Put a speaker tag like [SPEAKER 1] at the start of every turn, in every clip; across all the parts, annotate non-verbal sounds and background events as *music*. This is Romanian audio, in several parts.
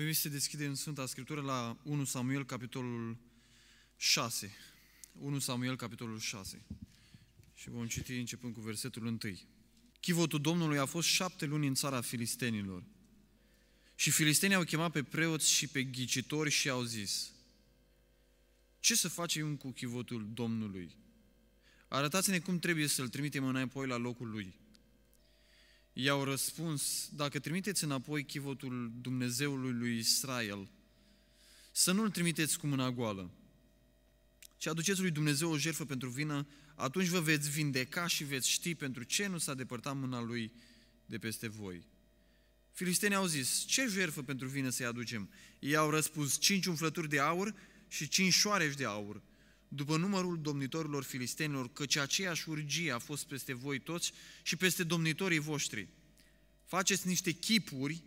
[SPEAKER 1] invit să deschidem Sfânta Scriptură la 1 Samuel, capitolul 6. 1 Samuel, capitolul 6. Și vom citi începând cu versetul 1. Chivotul Domnului a fost șapte luni în țara filistenilor. Și filistenii au chemat pe preoți și pe ghicitori și au zis, Ce să facem cu chivotul Domnului? Arătați-ne cum trebuie să-l trimitem înapoi la locul lui. I-au răspuns, dacă trimiteți înapoi chivotul Dumnezeului lui Israel, să nu-l trimiteți cu mâna goală, ci aduceți lui Dumnezeu o jertfă pentru vină, atunci vă veți vindeca și veți ști pentru ce nu s-a depărtat mâna lui de peste voi. Filistenii au zis, ce jertfă pentru vină să-i aducem? Ei au răspuns, cinci umflături de aur și cinci șoareci de aur după numărul domnitorilor filistenilor, căci aceeași urgie a fost peste voi toți și peste domnitorii voștri. Faceți niște chipuri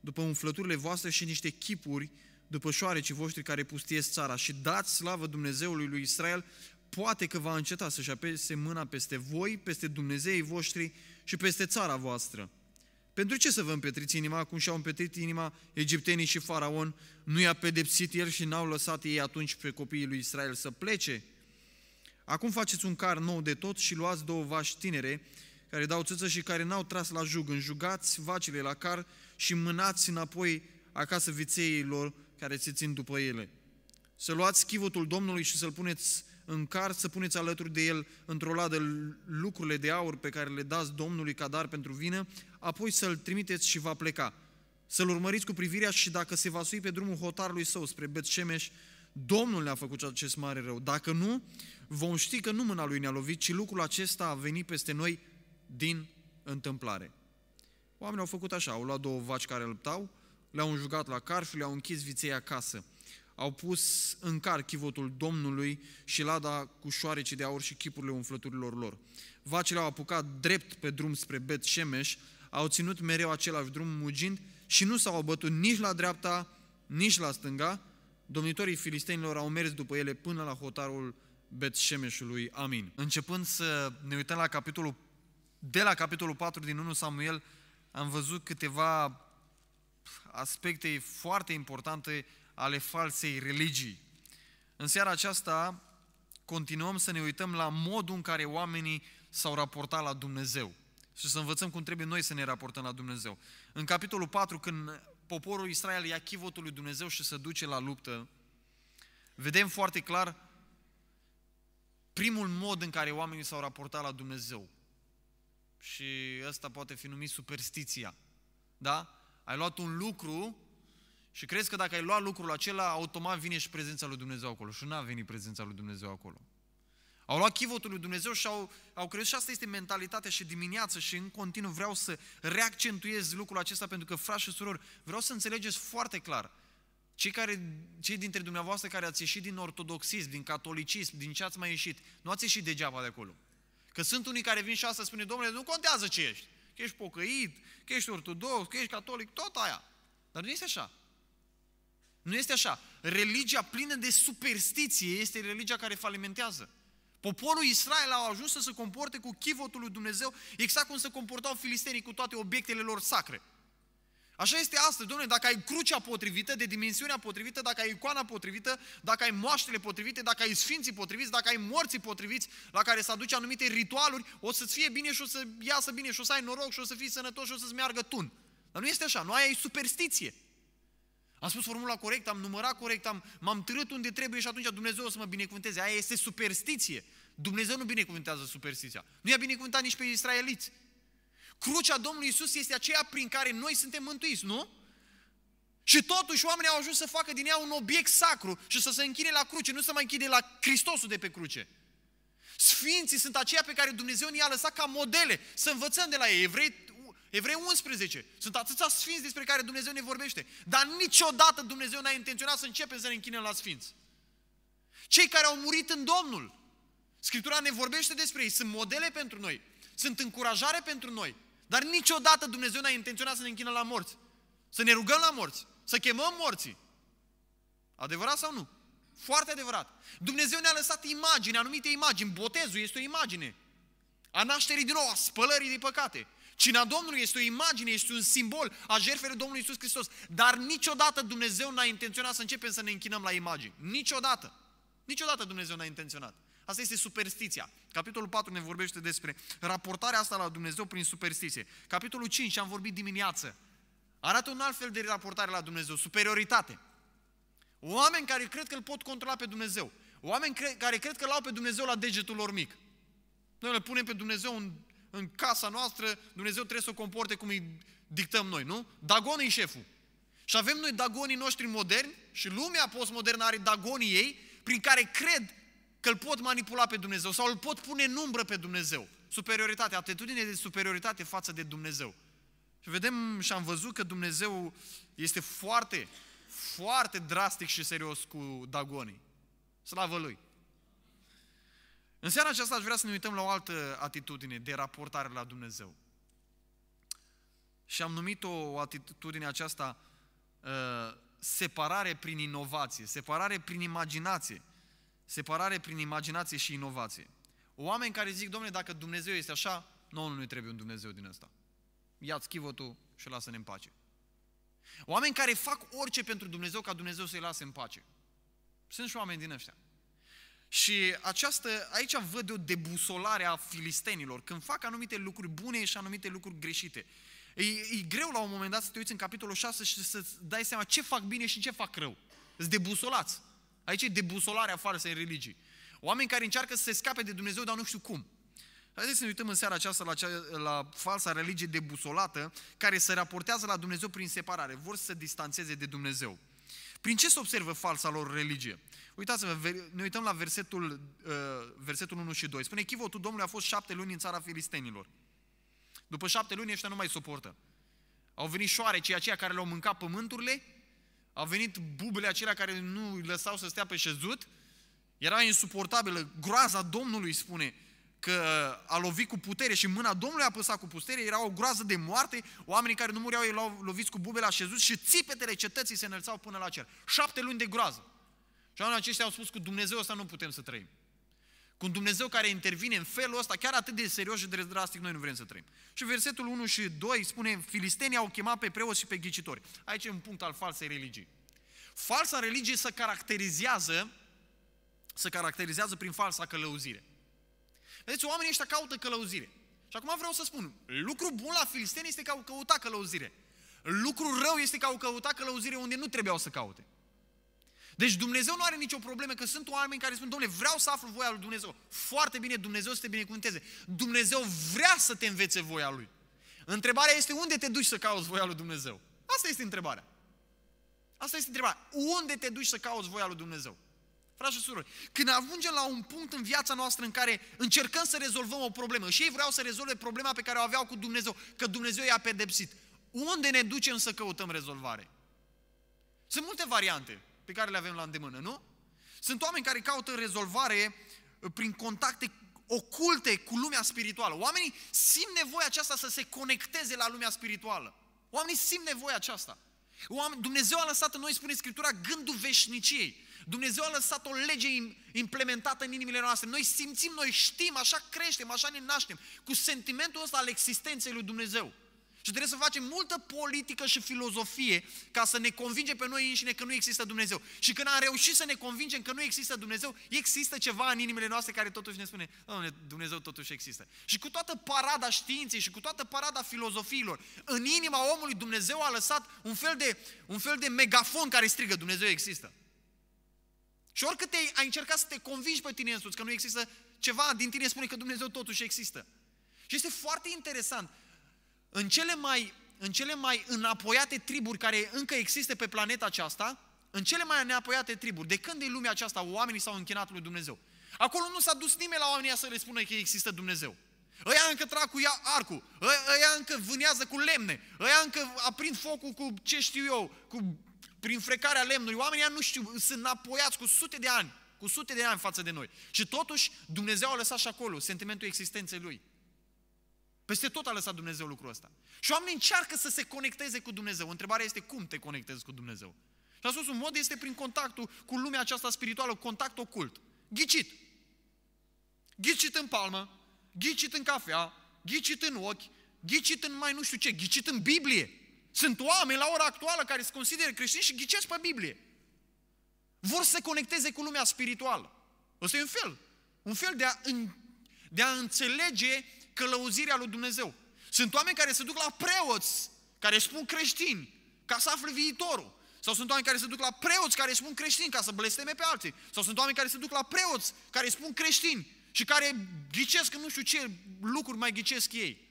[SPEAKER 1] după umflăturile voastre și niște chipuri după șoarecii voștri care pustiesc țara și dați slavă Dumnezeului lui Israel, poate că va înceta să-și apese mâna peste voi, peste Dumnezeii voștri și peste țara voastră. Pentru ce să vă împetriți inima cum și-au împetrit inima egiptenii și faraon? Nu i-a pedepsit el și n-au lăsat ei atunci pe copiii lui Israel să plece? Acum faceți un car nou de tot și luați două vaci tinere care dau țâță și care n-au tras la jug. Înjugați vacile la car și mânați înapoi acasă vițeilor care se țin după ele. Să luați chivotul Domnului și să-l puneți în car, să puneți alături de el într-o ladă lucrurile de aur pe care le dați Domnului ca dar pentru vină, apoi să-l trimiteți și va pleca. Să-l urmăriți cu privirea și dacă se va sui pe drumul hotarului său spre Betșemeș, Domnul le-a făcut acest mare rău. Dacă nu, vom ști că nu mâna lui ne-a lovit, ci lucrul acesta a venit peste noi din întâmplare. Oamenii au făcut așa, au luat două vaci care lăptau, le-au înjugat la car și le-au închis viței acasă au pus în car chivotul Domnului și lada cu șoareci de aur și chipurile umflăturilor lor. Vacile au apucat drept pe drum spre Bet Shemesh, au ținut mereu același drum mugind și nu s-au bătut nici la dreapta, nici la stânga. Domnitorii filistenilor au mers după ele până la hotarul Bet Shemeshului. Amin. Începând să ne uităm la capitolul, de la capitolul 4 din 1 Samuel, am văzut câteva aspecte foarte importante ale falsei religii. În seara aceasta continuăm să ne uităm la modul în care oamenii s-au raportat la Dumnezeu și să învățăm cum trebuie noi să ne raportăm la Dumnezeu. În capitolul 4, când poporul Israel ia chivotul lui Dumnezeu și se duce la luptă, vedem foarte clar primul mod în care oamenii s-au raportat la Dumnezeu. Și ăsta poate fi numit superstiția. Da? Ai luat un lucru și crezi că dacă ai luat lucrul acela, automat vine și prezența lui Dumnezeu acolo. Și n-a venit prezența lui Dumnezeu acolo. Au luat chivotul lui Dumnezeu și au, au crezut și asta este mentalitatea și dimineața și în continuu vreau să reaccentuez lucrul acesta pentru că, frați și surori, vreau să înțelegeți foarte clar. Cei, care, cei dintre dumneavoastră care ați ieșit din ortodoxism, din catolicism, din ce ați mai ieșit, nu ați ieșit degeaba de acolo. Că sunt unii care vin și asta spune, domnule, nu contează ce ești. Că ești pocăit, că ești ortodox, că ești catolic, tot aia. Dar nu este așa. Nu este așa. Religia plină de superstiție este religia care falimentează. Poporul Israel au ajuns să se comporte cu chivotul lui Dumnezeu exact cum se comportau filistenii cu toate obiectele lor sacre. Așa este astăzi, domnule, dacă ai crucea potrivită, de dimensiunea potrivită, dacă ai icoana potrivită, dacă ai moaștele potrivite, dacă ai sfinții potriviți, dacă ai morții potriviți la care se aduce anumite ritualuri, o să-ți fie bine și o să iasă bine și o să ai noroc și o să fii sănătos și o să-ți meargă tun. Dar nu este așa, nu ai, ai superstiție. Am spus formula corectă, am numărat corect, am, m-am târât unde trebuie și atunci Dumnezeu o să mă binecuvânteze. Aia este superstiție. Dumnezeu nu binecuvântează superstiția. Nu i-a binecuvântat nici pe israeliți. Crucea Domnului Isus este aceea prin care noi suntem mântuiți, nu? Și totuși oamenii au ajuns să facă din ea un obiect sacru și să se închine la cruce, nu să mai închide la Hristosul de pe cruce. Sfinții sunt aceia pe care Dumnezeu ne-a lăsat ca modele, să învățăm de la ei. Evrei Evrei 11. Sunt atâția sfinți despre care Dumnezeu ne vorbește. Dar niciodată Dumnezeu n-a intenționat să începem să ne închinem la sfinți. Cei care au murit în Domnul. Scriptura ne vorbește despre ei. Sunt modele pentru noi. Sunt încurajare pentru noi. Dar niciodată Dumnezeu n-a intenționat să ne închinăm la morți. Să ne rugăm la morți. Să chemăm morții. Adevărat sau nu? Foarte adevărat. Dumnezeu ne-a lăsat imagini, anumite imagini. Botezul este o imagine. A nașterii din nou, a spălării de păcate. Cina Domnului este o imagine, este un simbol a jertfelor Domnului Isus Hristos. Dar niciodată Dumnezeu n-a intenționat să începem să ne închinăm la imagini. Niciodată. Niciodată Dumnezeu n-a intenționat. Asta este superstiția. Capitolul 4 ne vorbește despre raportarea asta la Dumnezeu prin superstiție. Capitolul 5, am vorbit dimineață, arată un alt fel de raportare la Dumnezeu, superioritate. Oameni care cred că îl pot controla pe Dumnezeu. Oameni care cred că l-au pe Dumnezeu la degetul lor mic. Noi le punem pe Dumnezeu în în casa noastră, Dumnezeu trebuie să o comporte cum îi dictăm noi, nu? Dagon e șeful. Și avem noi dagonii noștri moderni și lumea postmodernă are dagonii ei prin care cred că îl pot manipula pe Dumnezeu sau îl pot pune în umbră pe Dumnezeu. Superioritate, atitudine de superioritate față de Dumnezeu. Și vedem și am văzut că Dumnezeu este foarte, foarte drastic și serios cu dagonii. Slavă Lui! În seara aceasta aș vrea să ne uităm la o altă atitudine de raportare la Dumnezeu. Și am numit-o o atitudine aceasta uh, separare prin inovație, separare prin imaginație, separare prin imaginație și inovație. Oameni care zic, domnule, dacă Dumnezeu este așa, nouă nu ne trebuie un Dumnezeu din ăsta. Ia-ți chivotul și lasă-ne în pace. Oameni care fac orice pentru Dumnezeu ca Dumnezeu să-i lase în pace. Sunt și oameni din ăștia. Și această, aici văd o debusolare a filistenilor, când fac anumite lucruri bune și anumite lucruri greșite. E, e greu la un moment dat să te uiți în capitolul 6 și să dai seama ce fac bine și ce fac rău. Îți debusolați. Aici e debusolarea falsă în religii. Oameni care încearcă să se scape de Dumnezeu, dar nu știu cum. Haideți să ne uităm în seara aceasta la, cea, la falsa religie debusolată, care se raportează la Dumnezeu prin separare. Vor să se distanțeze de Dumnezeu. Prin ce se observă falsa lor religie? Uitați-vă, ne uităm la versetul, uh, versetul 1 și 2. Spune, chivotul Domnului a fost șapte luni în țara filistenilor. După șapte luni ăștia nu mai suportă. Au venit șoareci, aceia care le-au mâncat pământurile, au venit bubele acelea care nu îi lăsau să stea pe șezut, era insuportabilă, groaza Domnului spune, că a lovit cu putere și mâna Domnului a apăsat cu putere, era o groază de moarte, oamenii care nu mureau ei lovit cu bubele așezut și țipetele cetății se înălțau până la cer. Șapte luni de groază. Și oamenii aceștia au spus, cu Dumnezeu ăsta nu putem să trăim. Cu un Dumnezeu care intervine în felul ăsta, chiar atât de serios și de drastic, noi nu vrem să trăim. Și versetul 1 și 2 spune, filistenii au chemat pe preoți și pe ghicitori. Aici e un punct al falsei religii. Falsa religie se caracterizează, se caracterizează prin falsa călăuzire. Vedeți, oamenii ăștia caută călăuzire. Și acum vreau să spun, lucru bun la filisteni este că au căutat călăuzire. Lucru rău este că au căutat călăuzire unde nu trebuiau să caute. Deci Dumnezeu nu are nicio problemă că sunt oameni care spun, domnule, vreau să aflu voia lui Dumnezeu. Foarte bine, Dumnezeu să te binecuvânteze. Dumnezeu vrea să te învețe voia lui. Întrebarea este unde te duci să cauți voia lui Dumnezeu? Asta este întrebarea. Asta este întrebarea. Unde te duci să cauți voia lui Dumnezeu? Frați și surori, când ajungem la un punct în viața noastră în care încercăm să rezolvăm o problemă și ei vreau să rezolve problema pe care o aveau cu Dumnezeu, că Dumnezeu i-a pedepsit, unde ne ducem să căutăm rezolvare? Sunt multe variante pe care le avem la îndemână, nu? Sunt oameni care caută rezolvare uh, prin contacte oculte cu lumea spirituală. Oamenii simt nevoia aceasta să se conecteze la lumea spirituală. Oamenii simt nevoia aceasta. Dumnezeu a lăsat în noi, spune Scriptura, gândul veșniciei. Dumnezeu a lăsat o lege implementată în inimile noastre. Noi simțim, noi știm, așa creștem, așa ne naștem, cu sentimentul ăsta al existenței lui Dumnezeu. Și trebuie să facem multă politică și filozofie ca să ne convinge pe noi înșine că nu există Dumnezeu. Și când am reușit să ne convingem că nu există Dumnezeu, există ceva în inimile noastre care totuși ne spune, Doamne, Dumnezeu totuși există. Și cu toată parada științei și cu toată parada filozofiilor, în inima omului Dumnezeu a lăsat un fel de, un fel de megafon care strigă, Dumnezeu există. Și oricât te, ai încercat să te convingi pe tine însuți că nu există ceva, din tine spune că Dumnezeu totuși există. Și este foarte interesant. În cele mai, în cele mai înapoiate triburi care încă există pe planeta aceasta, în cele mai înapoiate triburi, de când e lumea aceasta, oamenii s-au închinat lui Dumnezeu. Acolo nu s-a dus nimeni la oamenii să le spună că există Dumnezeu. Ăia încă trag cu ea arcul, ă, ăia încă vânează cu lemne, ăia încă aprind focul cu ce știu eu, cu prin frecarea lemnului, oamenii nu știu, sunt înapoiați cu sute de ani, cu sute de ani față de noi. Și totuși Dumnezeu a lăsat și acolo sentimentul existenței Lui. Peste tot a lăsat Dumnezeu lucrul ăsta. Și oamenii încearcă să se conecteze cu Dumnezeu. Întrebarea este cum te conectezi cu Dumnezeu. Și a spus, un mod este prin contactul cu lumea aceasta spirituală, contact ocult. Ghicit. Ghicit în palmă, ghicit în cafea, ghicit în ochi, ghicit în mai nu știu ce, ghicit în Biblie. Sunt oameni la ora actuală care se consideră creștini și ghicesc pe Biblie. Vor să se conecteze cu lumea spirituală. Ăsta e un fel. Un fel de a, de a înțelege călăuzirea lui Dumnezeu. Sunt oameni care se duc la preoți, care spun creștini, ca să afle viitorul. Sau sunt oameni care se duc la preoți care spun creștini ca să blesteme pe alții. Sau sunt oameni care se duc la preoți care spun creștini și care ghicesc nu știu ce lucruri mai ghicesc ei.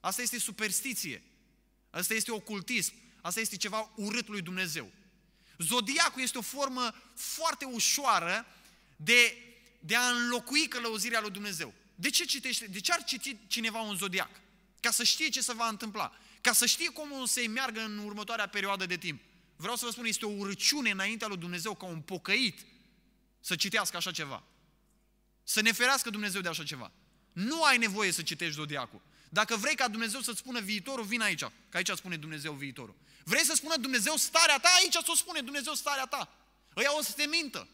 [SPEAKER 1] Asta este superstiție. Asta este ocultism. Asta este ceva urât lui Dumnezeu. Zodiacul este o formă foarte ușoară de, de a înlocui călăuzirea lui Dumnezeu. De ce citește? De ce ar citi cineva un zodiac? Ca să știe ce se va întâmpla. Ca să știe cum o să-i meargă în următoarea perioadă de timp. Vreau să vă spun, este o urăciune înaintea lui Dumnezeu ca un pocăit să citească așa ceva. Să ne ferească Dumnezeu de așa ceva. Nu ai nevoie să citești zodiacul. Dacă vrei ca Dumnezeu să-ți spună viitorul, vin aici. Că aici spune Dumnezeu viitorul. Vrei să spună Dumnezeu starea ta? Aici să o spune Dumnezeu starea ta. Ăia o să te mintă.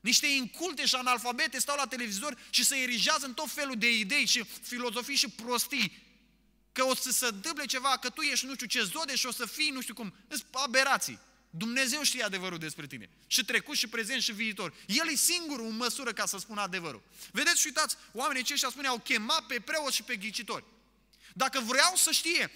[SPEAKER 1] Niște inculte și analfabete stau la televizor și se erigează în tot felul de idei și filozofii și prostii. Că o să se dâble ceva, că tu ești nu știu ce zode și o să fii nu știu cum. Îți aberații. Dumnezeu știe adevărul despre tine. Și trecut, și prezent, și viitor. El e singurul în măsură ca să spună adevărul. Vedeți și uitați, oamenii spune, au chemat pe preoți și pe ghicitori. Dacă vreau să știe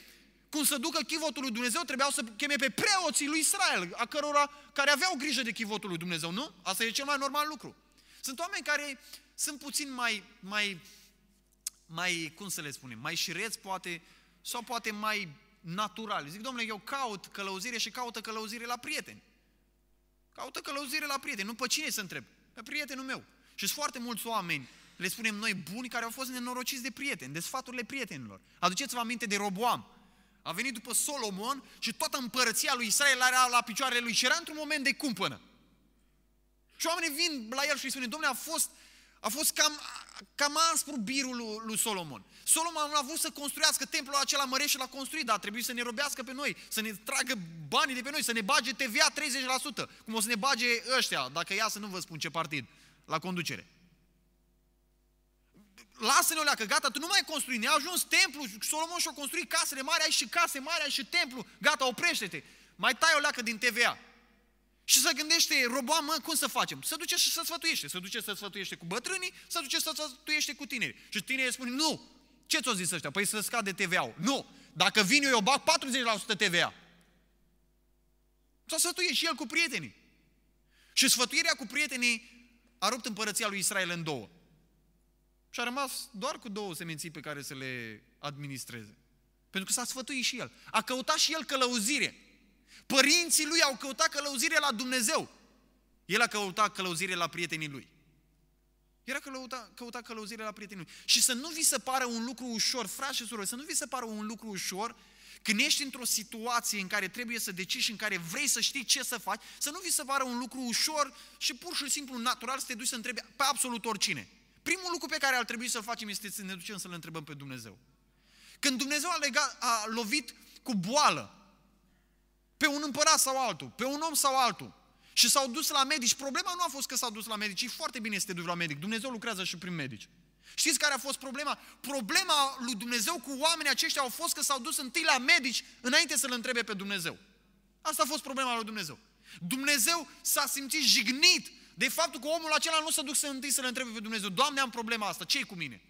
[SPEAKER 1] cum să ducă chivotul lui Dumnezeu, trebuiau să cheme pe preoții lui Israel, a cărora, care aveau grijă de chivotul lui Dumnezeu, nu? Asta e cel mai normal lucru. Sunt oameni care sunt puțin mai, mai, mai cum să le spunem, mai șireți poate, sau poate mai natural. Zic, domnule, eu caut călăuzire și caută călăuzire la prieteni. Caută călăuzire la prieteni, nu pe cine să întreb, pe prietenul meu. Și sunt foarte mulți oameni le spunem noi buni, care au fost nenorociți de prieteni, de sfaturile prietenilor. Aduceți-vă aminte de Roboam. A venit după Solomon și toată împărăția lui Israel era la picioarele lui și era într-un moment de cumpănă. Și oamenii vin la el și îi spune, domnule, a fost, a fost cam, cam aspru birul lui, lui Solomon. Solomon a vrut să construiască templul acela măreș și l-a construit, dar a trebuit să ne robească pe noi, să ne tragă banii de pe noi, să ne bage TVA 30%, cum o să ne bage ăștia, dacă ia să nu vă spun ce partid, la conducere lasă ne o leacă, gata, tu nu mai construi, ne-a ajuns templu, Solomon și-a construit casele mari, ai și case mari, ai și templu, gata, oprește-te, mai tai o leacă din TVA. Și să gândește, roboam, mă, cum să facem? Să duce și să sfătuiește, să duce să sfătuiește cu bătrânii, să duce să sfătuiește cu tineri. Și tinerii spun, nu, ce ți-o zis ăștia? Păi să scade TVA-ul. Nu, dacă vin eu, eu bag 40% TVA. Să sfătuie și el cu prietenii. Și sfătuirea cu prietenii a rupt împărăția lui Israel în două. Și a rămas doar cu două seminții pe care să le administreze. Pentru că s-a sfătuit și el. A căutat și el călăuzire. Părinții lui au căutat călăuzire la Dumnezeu. El a căutat călăuzire la prietenii lui. Era căuta, căuta călăuzire la prietenii lui. Și să nu vi se pară un lucru ușor, frați și surori, să nu vi se pară un lucru ușor când ești într-o situație în care trebuie să decizi, în care vrei să știi ce să faci, să nu vi se pară un lucru ușor și pur și simplu natural să te duci să întrebi pe absolut oricine primul lucru pe care ar trebui să-l facem este să ne ducem să-L întrebăm pe Dumnezeu. Când Dumnezeu a, legat, a lovit cu boală pe un împărat sau altul, pe un om sau altul, și s-au dus la medici, problema nu a fost că s-au dus la medici, foarte bine este duci la medic, Dumnezeu lucrează și prin medici. Știți care a fost problema? Problema lui Dumnezeu cu oamenii aceștia au fost că s-au dus întâi la medici înainte să-L întrebe pe Dumnezeu. Asta a fost problema lui Dumnezeu. Dumnezeu s-a simțit jignit de faptul că omul acela nu se duc să întâi să-L întrebe pe Dumnezeu, Doamne, am problema asta, ce cu mine?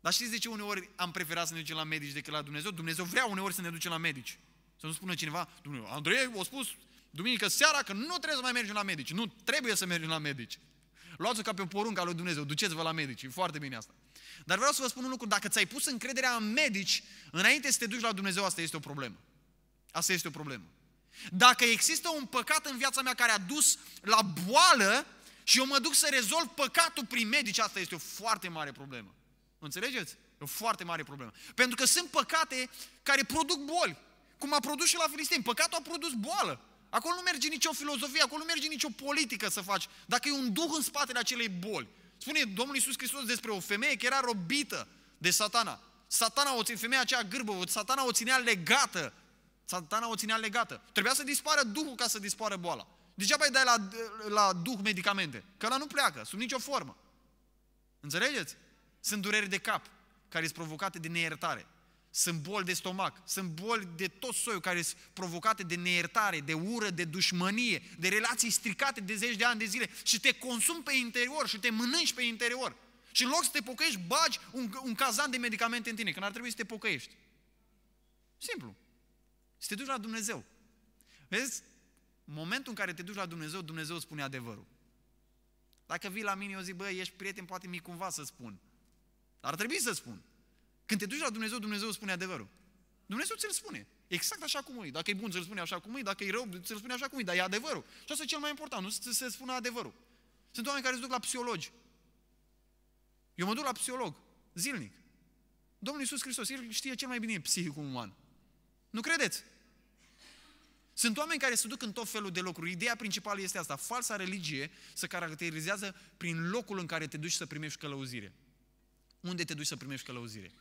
[SPEAKER 1] Dar știți de ce uneori am preferat să ne ducem la medici decât la Dumnezeu? Dumnezeu vrea uneori să ne ducem la medici. Să nu spună cineva, Dumnezeu, Andrei v a spus duminică seara că nu trebuie să mai mergem la medici. Nu, trebuie să mergem la medici. Luați-o ca pe porunca lui Dumnezeu, duceți-vă la medici, e foarte bine asta. Dar vreau să vă spun un lucru, dacă ți-ai pus încrederea în medici, înainte să te duci la Dumnezeu, asta este o problemă. Asta este o problemă. Dacă există un păcat în viața mea care a dus la boală și eu mă duc să rezolv păcatul prin medici, asta este o foarte mare problemă. Înțelegeți? E o foarte mare problemă. Pentru că sunt păcate care produc boli. Cum a produs și la Filistin. Păcatul a produs boală. Acolo nu merge nicio filozofie, acolo nu merge nicio politică să faci. Dacă e un duh în spatele acelei boli. Spune Domnul Iisus Hristos despre o femeie care era robită de satana. Satana o ține, femeia aceea gârbă, satana o ținea legată Satana o ținea legată. Trebuia să dispară Duhul ca să dispară boala. Degeaba îi dai la, la Duh medicamente, că la nu pleacă, sub nicio formă. Înțelegeți? Sunt dureri de cap care sunt provocate de neiertare. Sunt boli de stomac, sunt boli de tot soiul care sunt provocate de neiertare, de ură, de dușmănie, de relații stricate de zeci de ani de zile și te consum pe interior și te mănânci pe interior. Și în loc să te pocăiești, bagi un, un cazan de medicamente în tine, că n ar trebui să te pocăiești. Simplu. Și te duci la Dumnezeu. Vezi? momentul în care te duci la Dumnezeu, Dumnezeu spune adevărul. Dacă vii la mine, eu zic, bă, ești prieten, poate mi cumva să spun. Dar ar trebui să spun. Când te duci la Dumnezeu, Dumnezeu spune adevărul. Dumnezeu ți-l spune. Exact așa cum e. Dacă e bun, ți-l spune așa cum e. Dacă e rău, ți-l spune așa cum e. Dar e adevărul. Și asta e cel mai important. Nu să se spună adevărul. Sunt oameni care se duc la psihologi. Eu mă duc la psiholog. Zilnic. Domnul Iisus Hristos, El știe cel mai bine psihicul uman. Nu credeți? Sunt oameni care se duc în tot felul de locuri. Ideea principală este asta. Falsa religie se caracterizează prin locul în care te duci să primești călăuzire. Unde te duci să primești călăuzire?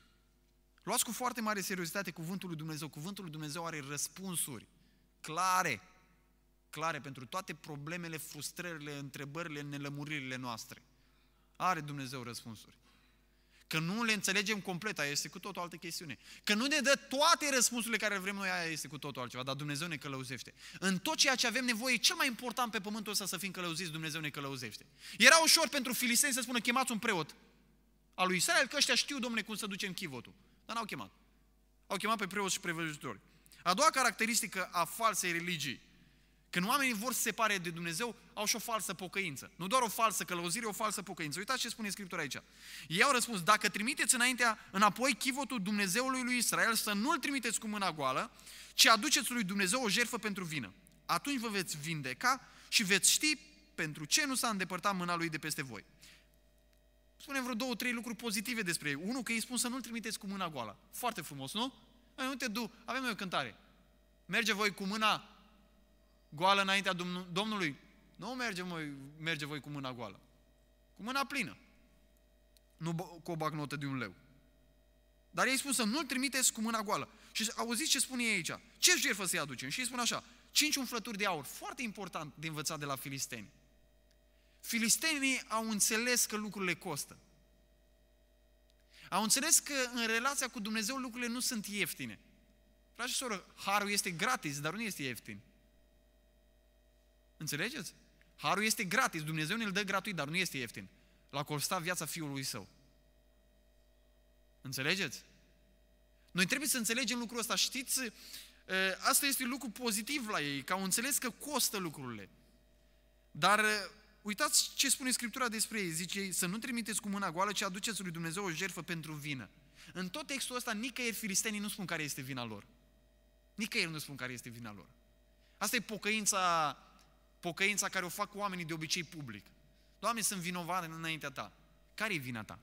[SPEAKER 1] Luați cu foarte mare seriozitate cuvântul lui Dumnezeu. Cuvântul lui Dumnezeu are răspunsuri clare, clare pentru toate problemele, frustrările, întrebările, nelămuririle noastre. Are Dumnezeu răspunsuri. Că nu le înțelegem complet, aia este cu totul o altă chestiune. Că nu ne dă toate răspunsurile care vrem noi, aia este cu totul altceva, dar Dumnezeu ne călăuzește. În tot ceea ce avem nevoie, cel mai important pe pământul ăsta să fim călăuziți, Dumnezeu ne călăuzește. Era ușor pentru filisteni să spună, chemați un preot al lui Israel, că ăștia știu, domnule, cum să ducem chivotul. Dar n-au chemat. Au chemat pe preot și prevăzitori. A doua caracteristică a falsei religii când oamenii vor să se pare de Dumnezeu, au și o falsă pocăință. Nu doar o falsă călăuzire, o falsă pocăință. Uitați ce spune Scriptura aici. Ei au răspuns, dacă trimiteți înaintea, înapoi chivotul Dumnezeului lui Israel, să nu-l trimiteți cu mâna goală, ci aduceți lui Dumnezeu o jerfă pentru vină. Atunci vă veți vindeca și veți ști pentru ce nu s-a îndepărtat mâna lui de peste voi. Spune vreo două, trei lucruri pozitive despre ei. Unul, că ei spun să nu-l trimiteți cu mâna goală. Foarte frumos, nu? Ai, nu te du, avem o cântare. Merge voi cu mâna goală înaintea Domnului. Nu merge, voi, merge voi cu mâna goală. Cu mâna plină. Nu cu o bagnotă de un leu. Dar ei spun să nu-l trimiteți cu mâna goală. Și auziți ce spune ei aici. Ce jertfă să-i aducem? Și ei spun așa. Cinci umflături de aur. Foarte important de învățat de la filisteni. Filistenii au înțeles că lucrurile costă. Au înțeles că în relația cu Dumnezeu lucrurile nu sunt ieftine. Dragi și soră, harul este gratis, dar nu este ieftin. Înțelegeți? Harul este gratis, Dumnezeu ne-l dă gratuit, dar nu este ieftin. L-a costat viața fiului său. Înțelegeți? Noi trebuie să înțelegem lucrul ăsta. Știți, ă, asta este lucru pozitiv la ei, că au înțeles că costă lucrurile. Dar ă, uitați ce spune Scriptura despre ei. Zice, să nu trimiteți cu mâna goală, ci aduceți lui Dumnezeu o jertfă pentru vină. În tot textul ăsta, nicăieri filistenii nu spun care este vina lor. Nicăieri nu spun care este vina lor. Asta e pocăința pocăința care o fac oamenii de obicei public. Doamne, sunt vinovat înaintea Ta. Care e vina ta?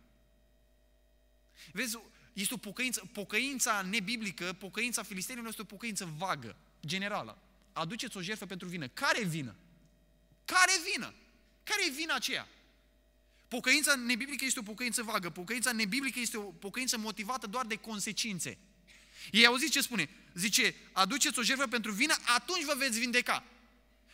[SPEAKER 1] Vezi, este o pocăință, pocăința nebiblică, pocăința filistenilor este o pocăință vagă, generală. Aduceți o jertfă pentru vină. Care e vină? Care e vină? Care e vina aceea? Pocăința nebiblică este o pocăință vagă. Pocăința nebiblică este o pocăință motivată doar de consecințe. Ei auziți ce spune? Zice, aduceți o jertfă pentru vină, atunci vă veți vindeca.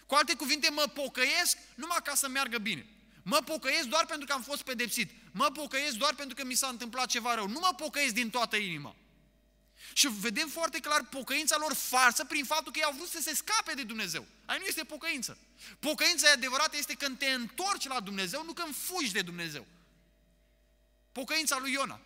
[SPEAKER 1] Cu alte cuvinte, mă pocăiesc numai ca să meargă bine. Mă pocăiesc doar pentru că am fost pedepsit. Mă pocăiesc doar pentru că mi s-a întâmplat ceva rău. Nu mă pocăiesc din toată inima. Și vedem foarte clar pocăința lor farsă prin faptul că ei au vrut să se scape de Dumnezeu. Aia nu este pocăință. Pocăința adevărată este când te întorci la Dumnezeu, nu când fugi de Dumnezeu. Pocăința lui Iona.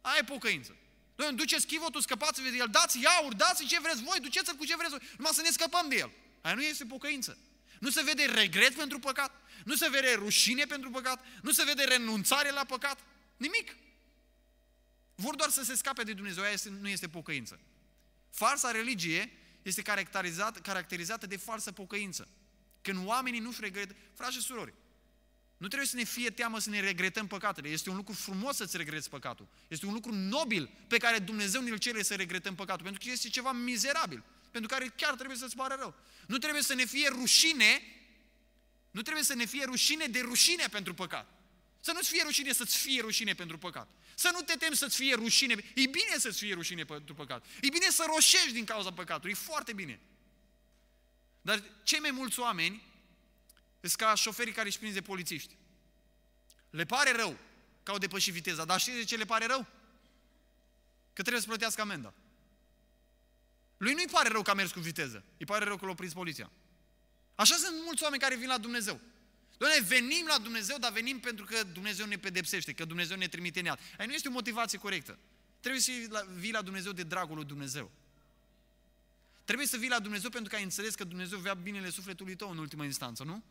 [SPEAKER 1] Aia e pocăință. Doamne, duceți chivotul, scăpați de el, dați iaur, dați ce vreți voi, duceți-l cu ce vreți voi, numai să ne scăpăm de el. Aia nu este pocăință. Nu se vede regret pentru păcat, nu se vede rușine pentru păcat, nu se vede renunțare la păcat, nimic. Vor doar să se scape de Dumnezeu, aia este, nu este pocăință. Farsa religie este caracterizată, caracterizată de falsă pocăință. Când oamenii nu-și regretă, frați și surori, nu trebuie să ne fie teamă să ne regretăm păcatele. Este un lucru frumos să-ți regreți păcatul. Este un lucru nobil pe care Dumnezeu ne-l cere să regretăm păcatul, pentru că este ceva mizerabil pentru care chiar trebuie să-ți pare rău. Nu trebuie să ne fie rușine, nu trebuie să ne fie rușine de rușine pentru păcat. Să nu-ți fie rușine să-ți fie rușine pentru păcat. Să nu te temi să-ți fie rușine. E bine să-ți fie rușine pentru păcat. E bine să roșești din cauza păcatului. E foarte bine. Dar cei mai mulți oameni sunt ca șoferii care își prinde polițiști. Le pare rău că au depășit viteza, dar știți de ce le pare rău? Că trebuie să plătească amenda. Lui nu-i pare rău că a mers cu viteză. Îi pare rău că l-a prins poliția. Așa sunt mulți oameni care vin la Dumnezeu. Doamne, venim la Dumnezeu, dar venim pentru că Dumnezeu ne pedepsește, că Dumnezeu ne trimite în iad. Aia nu este o motivație corectă. Trebuie să vii la Dumnezeu de dragul lui Dumnezeu. Trebuie să vii la Dumnezeu pentru că ai înțeles că Dumnezeu vrea binele sufletului tău în ultima instanță, nu?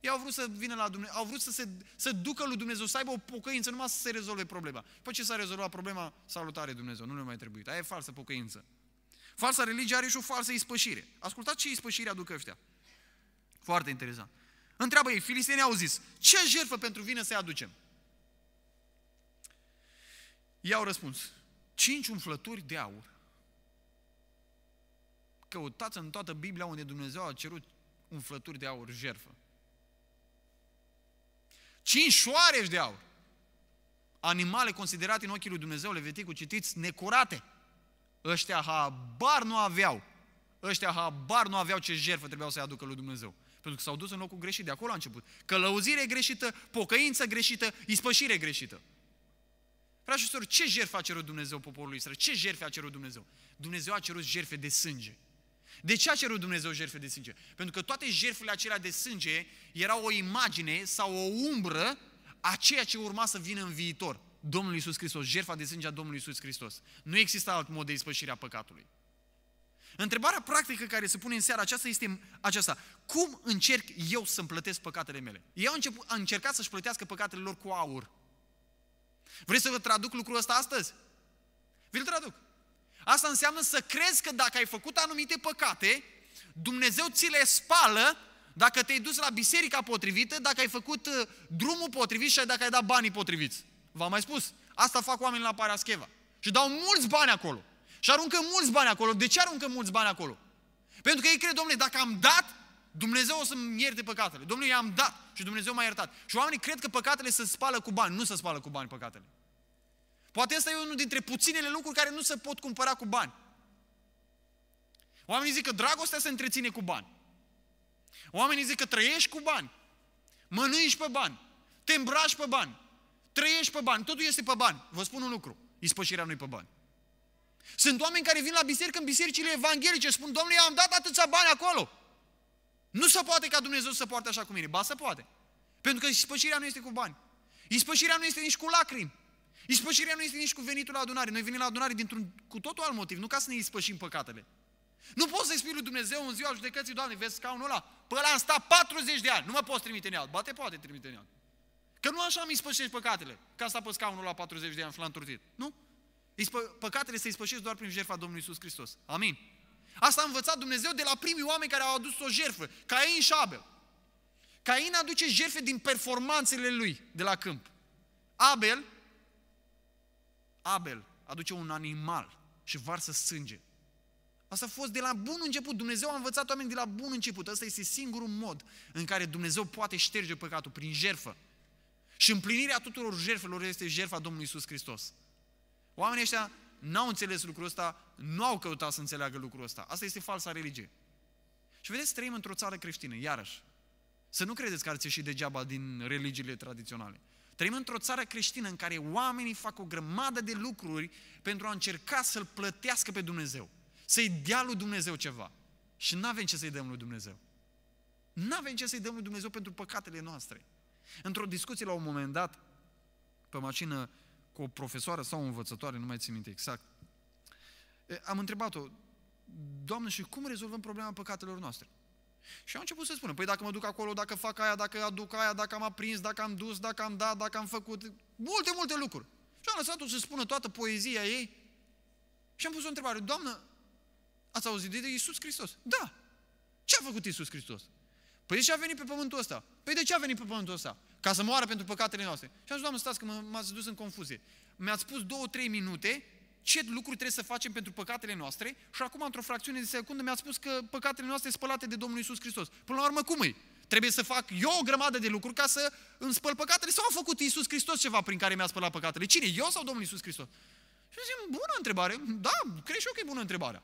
[SPEAKER 1] Ei au vrut să vină la Dumnezeu, au vrut să se să ducă lui Dumnezeu, să aibă o pocăință, numai să se rezolve problema. După ce s-a rezolvat problema, salutare Dumnezeu, nu le mai trebuie. Aia e falsă pocăință. Falsa religie are și o falsă ispășire. Ascultați ce ispășire aduc ăștia. Foarte interesant. Întreabă ei, filistenii au zis, ce jertfă pentru vină să-i aducem? Ei au răspuns, cinci umflături de aur. Căutați în toată Biblia unde Dumnezeu a cerut umflături de aur, jertfă. Cinci șoareci de aur. Animale considerate în ochii lui Dumnezeu, Leviticul, citiți, necurate. Ăștia habar nu aveau. Ăștia habar nu aveau ce jertfă trebuiau să-i aducă lui Dumnezeu. Pentru că s-au dus în locul greșit, de acolo a început. Călăuzire greșită, pocăință greșită, ispășire greșită. Frați și ce jertfă a cerut Dumnezeu poporului Israel? Ce jertfă a cerut Dumnezeu? Dumnezeu a cerut jertfe de sânge. De ce a cerut Dumnezeu jertfe de sânge? Pentru că toate jertfele acelea de sânge erau o imagine sau o umbră a ceea ce urma să vină în viitor. Domnul Iisus Hristos, jertfa de sânge a Domnului Iisus Hristos. Nu există alt mod de ispășire a păcatului. Întrebarea practică care se pune în seara aceasta este aceasta. Cum încerc eu să-mi plătesc păcatele mele? Ei au, început, au încercat să-și plătească păcatele lor cu aur. Vrei să vă traduc lucrul ăsta astăzi? Vi-l traduc. Asta înseamnă să crezi că dacă ai făcut anumite păcate, Dumnezeu ți le spală dacă te-ai dus la biserica potrivită, dacă ai făcut uh, drumul potrivit și dacă ai dat banii potriviți. V-am mai spus, asta fac oamenii la Parascheva. Și dau mulți bani acolo. Și aruncă mulți bani acolo. De ce aruncă mulți bani acolo? Pentru că ei cred, domnule, dacă am dat, Dumnezeu o să-mi ierte păcatele. Domnule, i-am dat și Dumnezeu m-a iertat. Și oamenii cred că păcatele se spală cu bani. Nu se spală cu bani păcatele. Poate ăsta e unul dintre puținele lucruri care nu se pot cumpăra cu bani. Oamenii zic că dragostea se întreține cu bani. Oamenii zic că trăiești cu bani. Mănânci pe bani. Te îmbraci pe bani. Trăiești pe bani, totul este pe bani. Vă spun un lucru, ispășirea nu pe bani. Sunt oameni care vin la biserică în bisericile evanghelice, spun, Domnule, eu am dat atâția bani acolo. Nu se poate ca Dumnezeu să poarte așa cu mine. Ba, se poate. Pentru că ispășirea nu este cu bani. Ispășirea nu este nici cu lacrimi. Ispășirea nu este nici cu venitul la adunare. Noi venim la adunare dintr-un cu totul alt motiv, nu ca să ne ispășim păcatele. Nu poți să-i spui lui Dumnezeu în ziua judecății, Doamne, vezi scaunul ăla? Pe ăla am stat 40 de ani, nu mă poți trimite în iad. Ba, te poate trimite în iad. Că nu așa mi spășești păcatele. Ca asta pe scaunul la 40 de ani și l-am turtit. Nu? Păcatele se ispășesc doar prin jertfa Domnului Iisus Hristos. Amin. Asta a învățat Dumnezeu de la primii oameni care au adus o jertfă. Cain și Abel. Cain aduce jertfe din performanțele lui de la câmp. Abel, Abel aduce un animal și varsă sânge. Asta a fost de la bun început. Dumnezeu a învățat oamenii de la bun început. Asta este singurul mod în care Dumnezeu poate șterge păcatul, prin jertfă. Și împlinirea tuturor jertfelor este jertfa Domnului Isus Hristos. Oamenii ăștia n-au înțeles lucrul ăsta, nu au căutat să înțeleagă lucrul ăsta. Asta este falsa religie. Și vedeți, trăim într-o țară creștină, iarăși. Să nu credeți că ar și degeaba din religiile tradiționale. Trăim într-o țară creștină în care oamenii fac o grămadă de lucruri pentru a încerca să-L plătească pe Dumnezeu. Să-i dea lui Dumnezeu ceva. Și nu avem ce să-i dăm lui Dumnezeu. Nu avem ce să-i dăm lui Dumnezeu pentru păcatele noastre. Într-o discuție la un moment dat, pe mașină, cu o profesoară sau o învățătoare, nu mai țin minte exact, am întrebat-o, Doamne, și cum rezolvăm problema păcatelor noastre? Și am început să spună, păi dacă mă duc acolo, dacă fac aia, dacă aduc aia, dacă am aprins, dacă am dus, dacă am dat, dacă am făcut, multe, multe lucruri. Și am lăsat-o să spună toată poezia ei și am pus o întrebare, Doamnă, ați auzit de Iisus Hristos? Da. Ce a făcut Iisus Hristos? Păi de ce a venit pe pământul ăsta? Păi de ce a venit pe pământul ăsta? Ca să moară pentru păcatele noastre. Și am zis, Doamne, stați că m-ați dus în confuzie. Mi-ați spus două, trei minute ce lucruri trebuie să facem pentru păcatele noastre și acum, într-o fracțiune de secundă, mi-ați spus că păcatele noastre sunt spălate de Domnul Isus Hristos. Până la urmă, cum e? Trebuie să fac eu o grămadă de lucruri ca să îmi spăl păcatele sau a făcut Isus Hristos ceva prin care mi-a spălat păcatele? Cine? Eu sau Domnul Isus Hristos? Și zic, bună întrebare. Da, cred și eu că e bună întrebarea.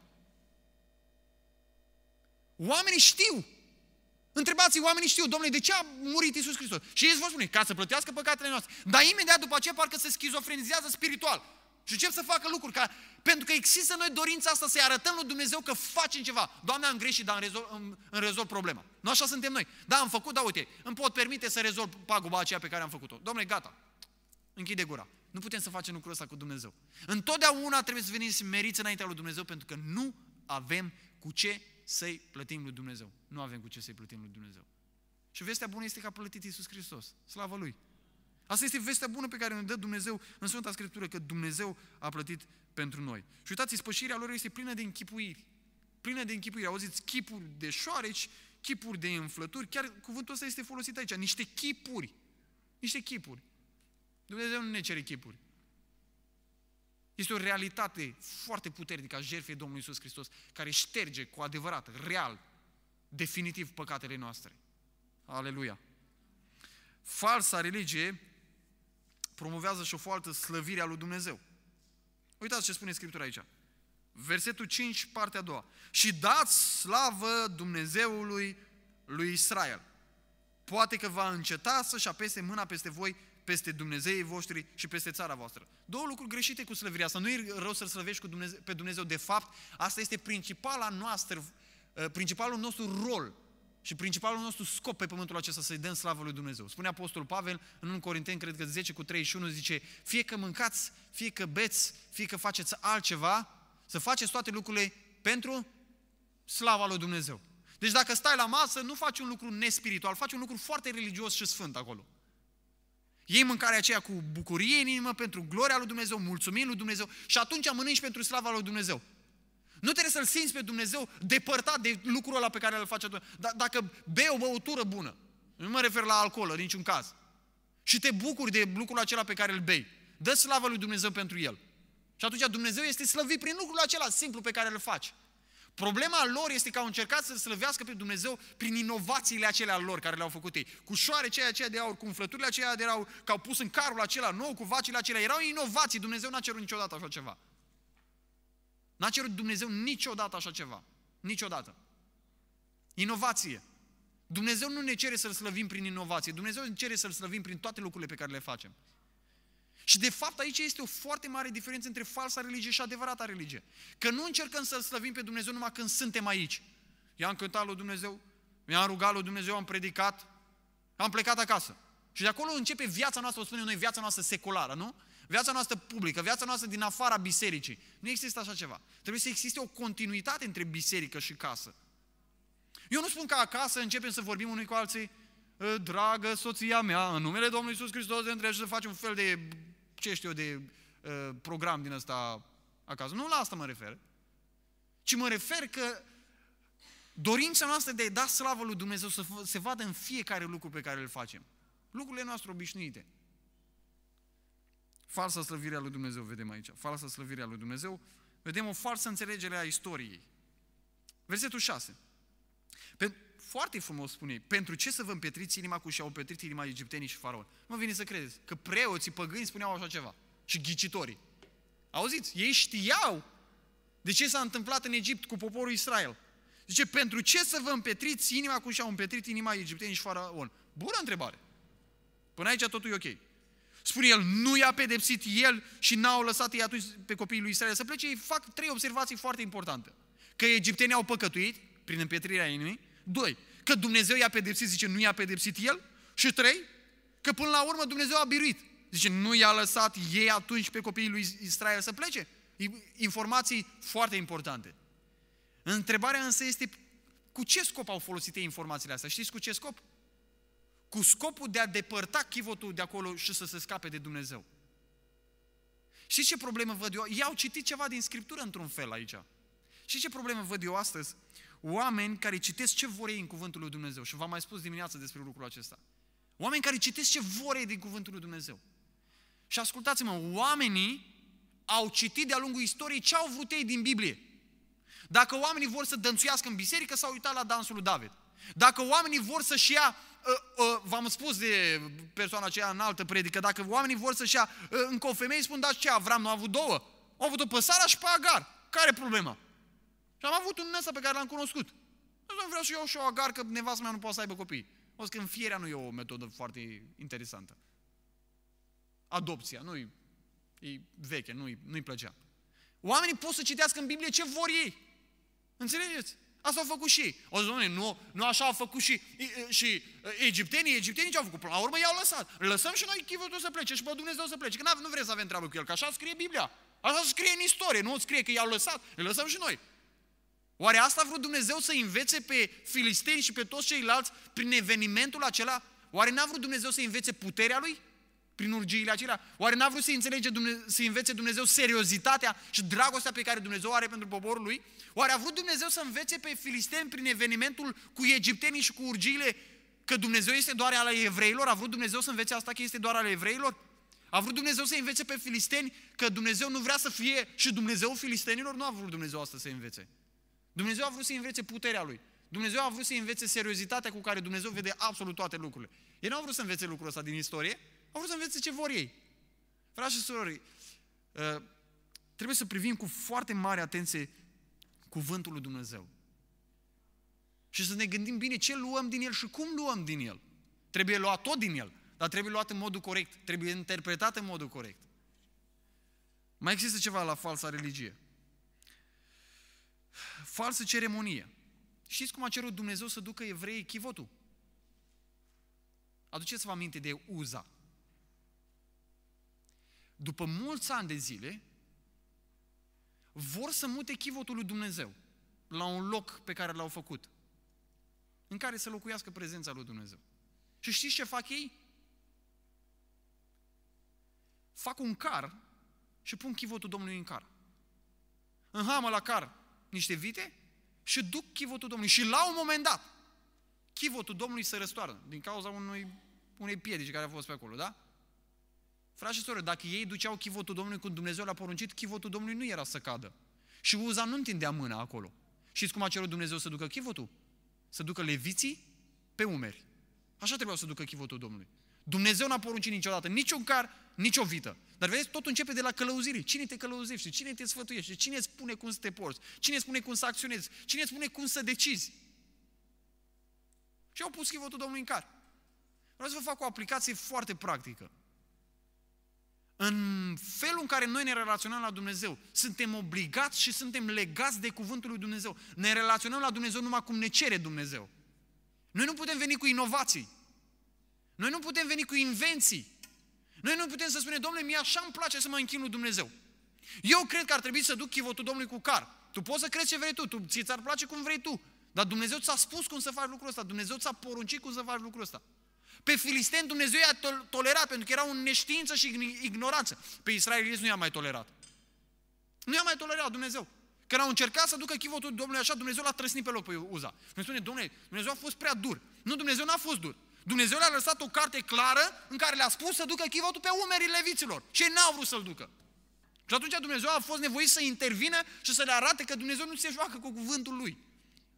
[SPEAKER 1] Oamenii știu Întrebați oamenii știu, domnule, de ce a murit Isus Hristos? Și ei vă spune, ca să plătească păcatele noastre. Dar imediat după aceea parcă se schizofrenizează spiritual. Și încep să facă lucruri ca... Pentru că există noi dorința asta să-i arătăm lui Dumnezeu că facem ceva. Doamne, am greșit, dar am rezolv, îmi, îmi rezolv problema. Nu așa suntem noi. Da, am făcut, da, uite, îmi pot permite să rezolv paguba aceea pe care am făcut-o. Domnule, gata, închide gura. Nu putem să facem lucrul ăsta cu Dumnezeu. Întotdeauna trebuie să venim smeriți înaintea lui Dumnezeu pentru că nu avem cu ce să-i plătim lui Dumnezeu. Nu avem cu ce să-i plătim lui Dumnezeu. Și vestea bună este că a plătit Iisus Hristos. Slavă Lui! Asta este vestea bună pe care ne dă Dumnezeu în Sfânta Scriptură, că Dumnezeu a plătit pentru noi. Și uitați, spășirea lor este plină de închipuiri. Plină de închipuiri. Auziți, chipuri de șoareci, chipuri de înflături. Chiar cuvântul ăsta este folosit aici. Niște chipuri. Niște chipuri. Dumnezeu nu ne cere chipuri. Este o realitate foarte puternică a jertfei Domnului Iisus Hristos, care șterge cu adevărat, real, definitiv păcatele noastre. Aleluia! Falsa religie promovează și o foarte slăvire a lui Dumnezeu. Uitați ce spune Scriptura aici. Versetul 5, partea a doua. Și dați slavă Dumnezeului lui Israel. Poate că va înceta să-și apese mâna peste voi peste Dumnezeii voștri și peste țara voastră. Două lucruri greșite cu slăvirea asta. Nu e rău să-L slăvești cu Dumnezeu, pe Dumnezeu. De fapt, asta este principala noastră, ă, principalul nostru rol și principalul nostru scop pe pământul acesta să-i dăm slavă lui Dumnezeu. Spune Apostolul Pavel în 1 Corinteni, cred că 10 cu 31, zice fie că mâncați, fie că beți, fie că faceți altceva, să faceți toate lucrurile pentru slava lui Dumnezeu. Deci dacă stai la masă, nu faci un lucru nespiritual, faci un lucru foarte religios și sfânt acolo. Iei mâncarea aceea cu bucurie în inimă pentru gloria lui Dumnezeu, mulțumim lui Dumnezeu și atunci mănânci pentru slava lui Dumnezeu. Nu trebuie să-L simți pe Dumnezeu depărtat de lucrul ăla pe care îl face Dumnezeu. D- da, dacă bei o băutură bună, nu mă refer la alcool în niciun caz, și te bucuri de lucrul acela pe care îl bei, dă slavă lui Dumnezeu pentru el. Și atunci Dumnezeu este slăvit prin lucrul acela simplu pe care îl faci. Problema lor este că au încercat să slăvească pe Dumnezeu prin inovațiile acelea lor care le-au făcut ei. Cu șoareceia aceea de aur, cu umflăturile aceia de aur, că au pus în carul acela nou, cu vacile acelea. Erau inovații, Dumnezeu n-a cerut niciodată așa ceva. N-a cerut Dumnezeu niciodată așa ceva. Niciodată. Inovație. Dumnezeu nu ne cere să-L slăvim prin inovație. Dumnezeu ne cere să-L slăvim prin toate lucrurile pe care le facem. Și de fapt aici este o foarte mare diferență între falsa religie și adevărata religie. Că nu încercăm să-L slăvim pe Dumnezeu numai când suntem aici. I-am cântat lui Dumnezeu, mi-am rugat lui Dumnezeu, am predicat, am plecat acasă. Și de acolo începe viața noastră, o spunem noi, viața noastră seculară, nu? Viața noastră publică, viața noastră din afara bisericii. Nu există așa ceva. Trebuie să existe o continuitate între biserică și casă. Eu nu spun că acasă începem să vorbim unii cu alții, ă, dragă soția mea, în numele Domnului Iisus Hristos, între și să facem un fel de ce știu eu de uh, program din ăsta acasă. Nu la asta mă refer. Ci mă refer că dorința noastră de a da slavă lui Dumnezeu să se vadă în fiecare lucru pe care îl facem. Lucrurile noastre obișnuite. Falsa slăvirea lui Dumnezeu vedem aici. Falsa slăvirea lui Dumnezeu. Vedem o falsă înțelegere a istoriei. Versetul 6. Pentru foarte frumos spune, pentru ce să vă împetriți inima cu și-au împetrit inima egiptenii și faraon? Nu vine să credeți că preoții păgâni spuneau așa ceva și ghicitorii. Auziți? Ei știau de ce s-a întâmplat în Egipt cu poporul Israel. Zice, pentru ce să vă împetriți inima cu și-au împetrit inima egiptenii și faraon? Bună întrebare! Până aici totul e ok. Spune el, nu i-a pedepsit el și n-au lăsat ei atunci pe copiii lui Israel să plece. Ei fac trei observații foarte importante. Că egiptenii au păcătuit prin împetrirea inimii, Doi, că Dumnezeu i-a pedepsit, zice, nu i-a pedepsit El? Și trei, că până la urmă Dumnezeu a biruit. Zice, nu i-a lăsat ei atunci pe copiii lui Israel să plece. Informații foarte importante. Întrebarea însă este cu ce scop au folosit ei informațiile astea? Știți cu ce scop? Cu scopul de a depărta chivotul de acolo și să se scape de Dumnezeu. Și ce problemă văd eu? Ei au citit ceva din Scriptură într-un fel aici. Și ce problemă văd eu astăzi? oameni care citesc ce vor ei în cuvântul lui Dumnezeu. Și v-am mai spus dimineața despre lucrul acesta. Oameni care citesc ce vor ei din cuvântul lui Dumnezeu. Și ascultați-mă, oamenii au citit de-a lungul istoriei ce au vrut ei din Biblie. Dacă oamenii vor să dănțuiască în biserică, s-au uitat la dansul lui David. Dacă oamenii vor să-și ia, uh, uh, v-am spus de persoana aceea în altă predică, dacă oamenii vor să-și ia, uh, încă o femeie spun, da, ce, Avram nu a avut două? Au avut o pe și pe Agar. Care e problema? Și am avut un nesă pe care l-am cunoscut. Nu vreau și eu și o agar că nevastă mea nu poate să aibă copii. O să că fierea nu e o metodă foarte interesantă. Adopția, nu-i e veche, nu-i, nu-i plăcea. Oamenii pot să citească în Biblie ce vor ei. Înțelegeți? Asta au făcut și ei. O să nu, nu așa au făcut și, și egiptenii, egiptenii ce au făcut? Până la urmă i-au lăsat. Lăsăm și noi chivotul să plece și pe Dumnezeu să plece. Că nu vrem să avem treabă cu el, că așa scrie Biblia. Așa scrie în istorie, nu scrie că i-au lăsat, îl lăsăm și noi. Oare asta a vrut Dumnezeu să învețe pe filisteni și pe toți ceilalți prin evenimentul acela? Oare n-a vrut Dumnezeu să învețe puterea lui prin urgiile acelea? Oare n-a vrut să, înțelege Dumnezeu, să învețe Dumnezeu seriozitatea și dragostea pe care Dumnezeu are pentru poporul lui? Oare a vrut Dumnezeu să învețe pe filisteni prin evenimentul cu egiptenii și cu urgiile că Dumnezeu este doar al evreilor? A vrut Dumnezeu să învețe asta că este doar al evreilor? A vrut Dumnezeu să învețe pe filisteni că Dumnezeu nu vrea să fie și Dumnezeu filistenilor? Nu a vrut Dumnezeu asta să învețe. Dumnezeu a vrut să învețe puterea Lui. Dumnezeu a vrut să învețe seriozitatea cu care Dumnezeu vede absolut toate lucrurile. Ei nu au vrut să învețe lucrul ăsta din istorie, au vrut să învețe ce vor ei. Frați și surori, ă, trebuie să privim cu foarte mare atenție cuvântul lui Dumnezeu. Și să ne gândim bine ce luăm din el și cum luăm din el. Trebuie luat tot din el, dar trebuie luat în modul corect, trebuie interpretat în modul corect. Mai există ceva la falsa religie falsă ceremonie. Știți cum a cerut Dumnezeu să ducă evreii chivotul? Aduceți-vă aminte de Uza. După mulți ani de zile, vor să mute chivotul lui Dumnezeu la un loc pe care l-au făcut, în care să locuiască prezența lui Dumnezeu. Și știți ce fac ei? Fac un car și pun chivotul Domnului în car. În hamă la car, niște vite și duc chivotul Domnului. Și la un moment dat, chivotul Domnului se răstoarnă din cauza unui, unei piedici care a fost pe acolo, da? Frați și soră, dacă ei duceau chivotul Domnului când Dumnezeu l-a poruncit, chivotul Domnului nu era să cadă. Și Uza nu întindea mâna acolo. Știți cum a cerut Dumnezeu să ducă chivotul? Să ducă leviții pe umeri. Așa trebuia să ducă chivotul Domnului. Dumnezeu n-a poruncit niciodată niciun car, nicio vită. Dar vedeți, tot începe de la călăuzire. Cine te călăuzește? Cine te sfătuiește? Cine îți spune cum să te porți? Cine îți spune cum să acționezi? Cine îți spune cum să decizi? Și au pus chivotul Domnului în car. Vreau să vă fac o aplicație foarte practică. În felul în care noi ne relaționăm la Dumnezeu, suntem obligați și suntem legați de cuvântul lui Dumnezeu. Ne relaționăm la Dumnezeu numai cum ne cere Dumnezeu. Noi nu putem veni cu inovații. Noi nu putem veni cu invenții. Noi nu putem să spunem, domnule, mie așa îmi place să mă închin lui Dumnezeu. Eu cred că ar trebui să duc chivotul Domnului cu car. Tu poți să crezi ce vrei tu, tu ți ar place cum vrei tu. Dar Dumnezeu ți-a spus cum să faci lucrul ăsta, Dumnezeu ți-a poruncit cum să faci lucrul ăsta. Pe filisten Dumnezeu i-a tol- tolerat pentru că erau în neștiință și ignoranță. Pe israeliți nu i-a mai tolerat. Nu i-a mai tolerat Dumnezeu. Când au încercat să ducă chivotul Domnului așa, Dumnezeu l-a trăsnit pe loc pe Uza. Nu spune, Domnule, Dumnezeu a fost prea dur. Nu, Dumnezeu n-a fost dur. Dumnezeu le-a lăsat o carte clară în care le-a spus să ducă chivotul pe umerii leviților. Și ei n-au vrut să-l ducă. Și atunci Dumnezeu a fost nevoit să intervină și să le arate că Dumnezeu nu se joacă cu cuvântul lui.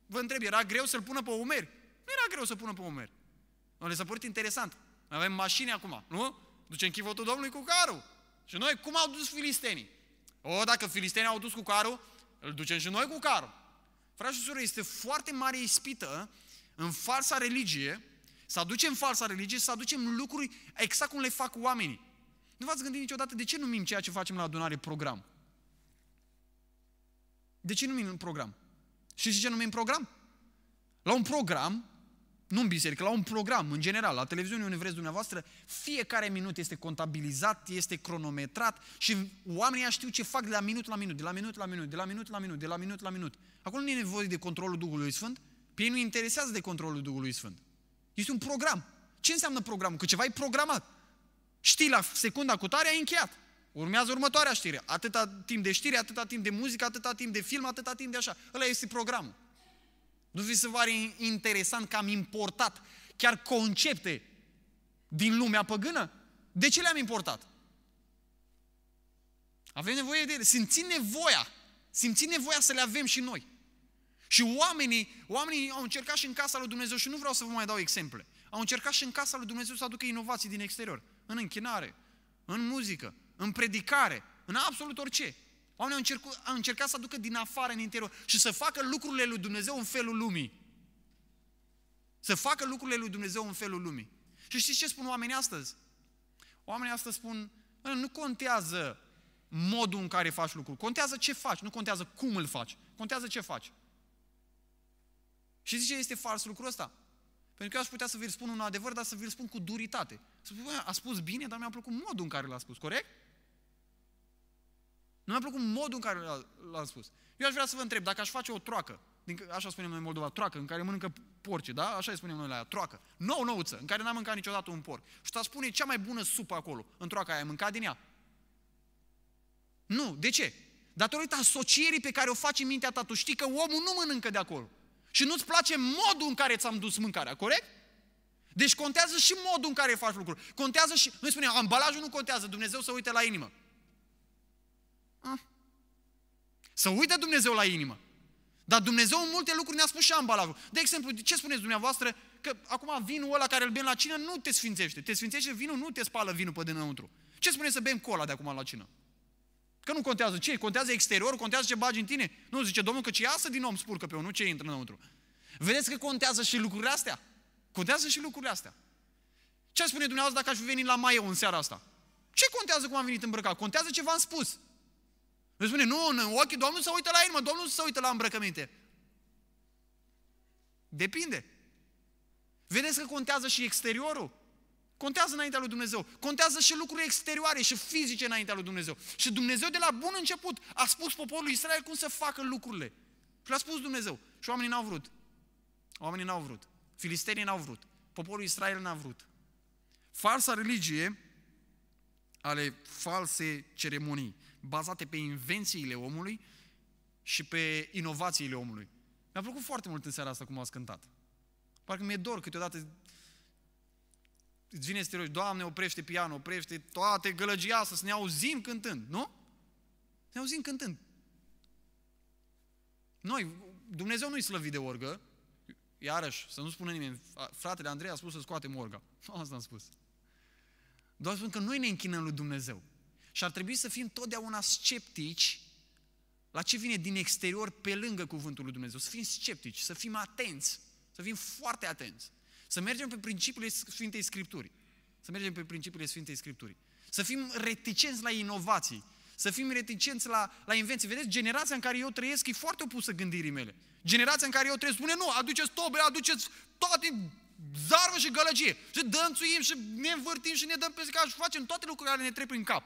[SPEAKER 1] Vă întreb, era greu să-l pună pe umeri? Nu era greu să pună pe umeri. Nu le s-a părut interesant. Noi avem mașini acum, nu? Ducem chivotul Domnului cu carul. Și noi, cum au dus filistenii? O, dacă filistenii au dus cu carul, îl ducem și noi cu carul. Frașul și surori, este foarte mare ispită în falsa religie să aducem falsa religie, să aducem lucruri exact cum le fac oamenii. Nu v-ați gândit niciodată de ce numim ceea ce facem la adunare program? De ce numim un program? Și ce numim program? La un program, nu în biserică, la un program, în general, la televiziune, unde vreți dumneavoastră, fiecare minut este contabilizat, este cronometrat și oamenii știu ce fac de la minut la minut, de la minut la minut, de la minut la minut, de la minut la minut. Acolo nu e nevoie de controlul Duhului Sfânt, pe ei nu interesează de controlul Duhului Sfânt. Este un program. Ce înseamnă programul? Că ceva e programat. Știi, la secunda cu tare ai încheiat. Urmează următoarea știre. Atâta timp de știre, atâta timp de muzică, atâta timp de film, atâta timp de așa. Ăla este programul. Nu vi se pare interesant că am importat chiar concepte din lumea păgână? De ce le-am importat? Avem nevoie de ele. Simțim nevoia. Simțim nevoia să le avem și noi. Și oamenii, oamenii au încercat și în casa lui Dumnezeu, și nu vreau să vă mai dau exemple, au încercat și în casa lui Dumnezeu să aducă inovații din exterior, în închinare, în muzică, în predicare, în absolut orice. Oamenii au încercat, au încercat să aducă din afară în interior și să facă lucrurile lui Dumnezeu în felul lumii. Să facă lucrurile lui Dumnezeu în felul lumii. Și știți ce spun oamenii astăzi? Oamenii astăzi spun, nu contează modul în care faci lucrul, contează ce faci, nu contează cum îl faci, contează ce faci. Și zice, este fals lucrul ăsta. Pentru că eu aș putea să vi-l spun un adevăr, dar să vi-l spun cu duritate. Să spun, a spus bine, dar mi-a plăcut modul în care l-a spus, corect? Nu mi-a plăcut modul în care l-a spus. Eu aș vrea să vă întreb, dacă aș face o troacă, din, așa spunem noi în Moldova, troacă, în care mănâncă porci, da? Așa îi spunem noi la ea, troacă. Nou nouță, în care n-am mâncat niciodată un porc. Și ta spune cea mai bună supă acolo, în troaca aia, ai mâncat din ea? Nu, de ce? Datorită asocierii pe care o faci în mintea ta, tu știi că omul nu mănâncă de acolo și nu-ți place modul în care ți-am dus mâncarea, corect? Deci contează și modul în care faci lucruri. Contează și, nu spune, ambalajul nu contează, Dumnezeu să uite la inimă. Ah. Să uite Dumnezeu la inimă. Dar Dumnezeu în multe lucruri ne-a spus și ambalajul. De exemplu, ce spuneți dumneavoastră? Că acum vinul ăla care îl bem la cină nu te sfințește. Te sfințește vinul, nu te spală vinul pe dinăuntru. Ce spuneți să bem cola de acum la cină? Că nu contează ce, contează exteriorul, contează ce bagi în tine. Nu, zice Domnul că ce iasă din om spurcă pe unul, ce intră înăuntru. Vedeți că contează și lucrurile astea? Contează și lucrurile astea. Ce spune dumneavoastră dacă aș veni la mai în seara asta? Ce contează cum am venit îmbrăcat? Contează ce v-am spus. Îmi spune, nu, în ochii Domnul se uită la el, Domnul se uită la îmbrăcăminte. Depinde. Vedeți că contează și exteriorul. Contează înaintea lui Dumnezeu. Contează și lucruri exterioare și fizice înaintea lui Dumnezeu. Și Dumnezeu de la bun început a spus poporului Israel cum să facă lucrurile. Și l a spus Dumnezeu. Și oamenii n-au vrut. Oamenii n-au vrut. Filisterii n-au vrut. Poporul Israel n-a vrut. Falsa religie ale false ceremonii, bazate pe invențiile omului și pe inovațiile omului. Mi-a plăcut foarte mult în seara asta cum ați cântat. Parcă mi-e dor câteodată îți vine să te rogi, Doamne, oprește pianul, oprește toate gălăgia să ne auzim cântând, nu? Să ne auzim cântând. Noi, Dumnezeu nu-i slăvit de orgă, iarăși, să nu spună nimeni, fratele Andrei a spus să scoatem orga. Nu *laughs* asta am spus. Doar spun că noi ne închinăm lui Dumnezeu. Și ar trebui să fim totdeauna sceptici la ce vine din exterior pe lângă cuvântul lui Dumnezeu. Să fim sceptici, să fim atenți, să fim foarte atenți. Să mergem pe principiile Sfintei Scripturii. Să mergem pe principiile Sfintei Scripturii. Să fim reticenți la inovații. Să fim reticenți la, la invenții. Vedeți, generația în care eu trăiesc e foarte opusă gândirii mele. Generația în care eu trăiesc spune, nu, aduceți tobe, aduceți toate zarvă și gălăgie. Și dănțuim și ne învârtim și ne dăm pe și facem toate lucrurile care ne trec prin cap.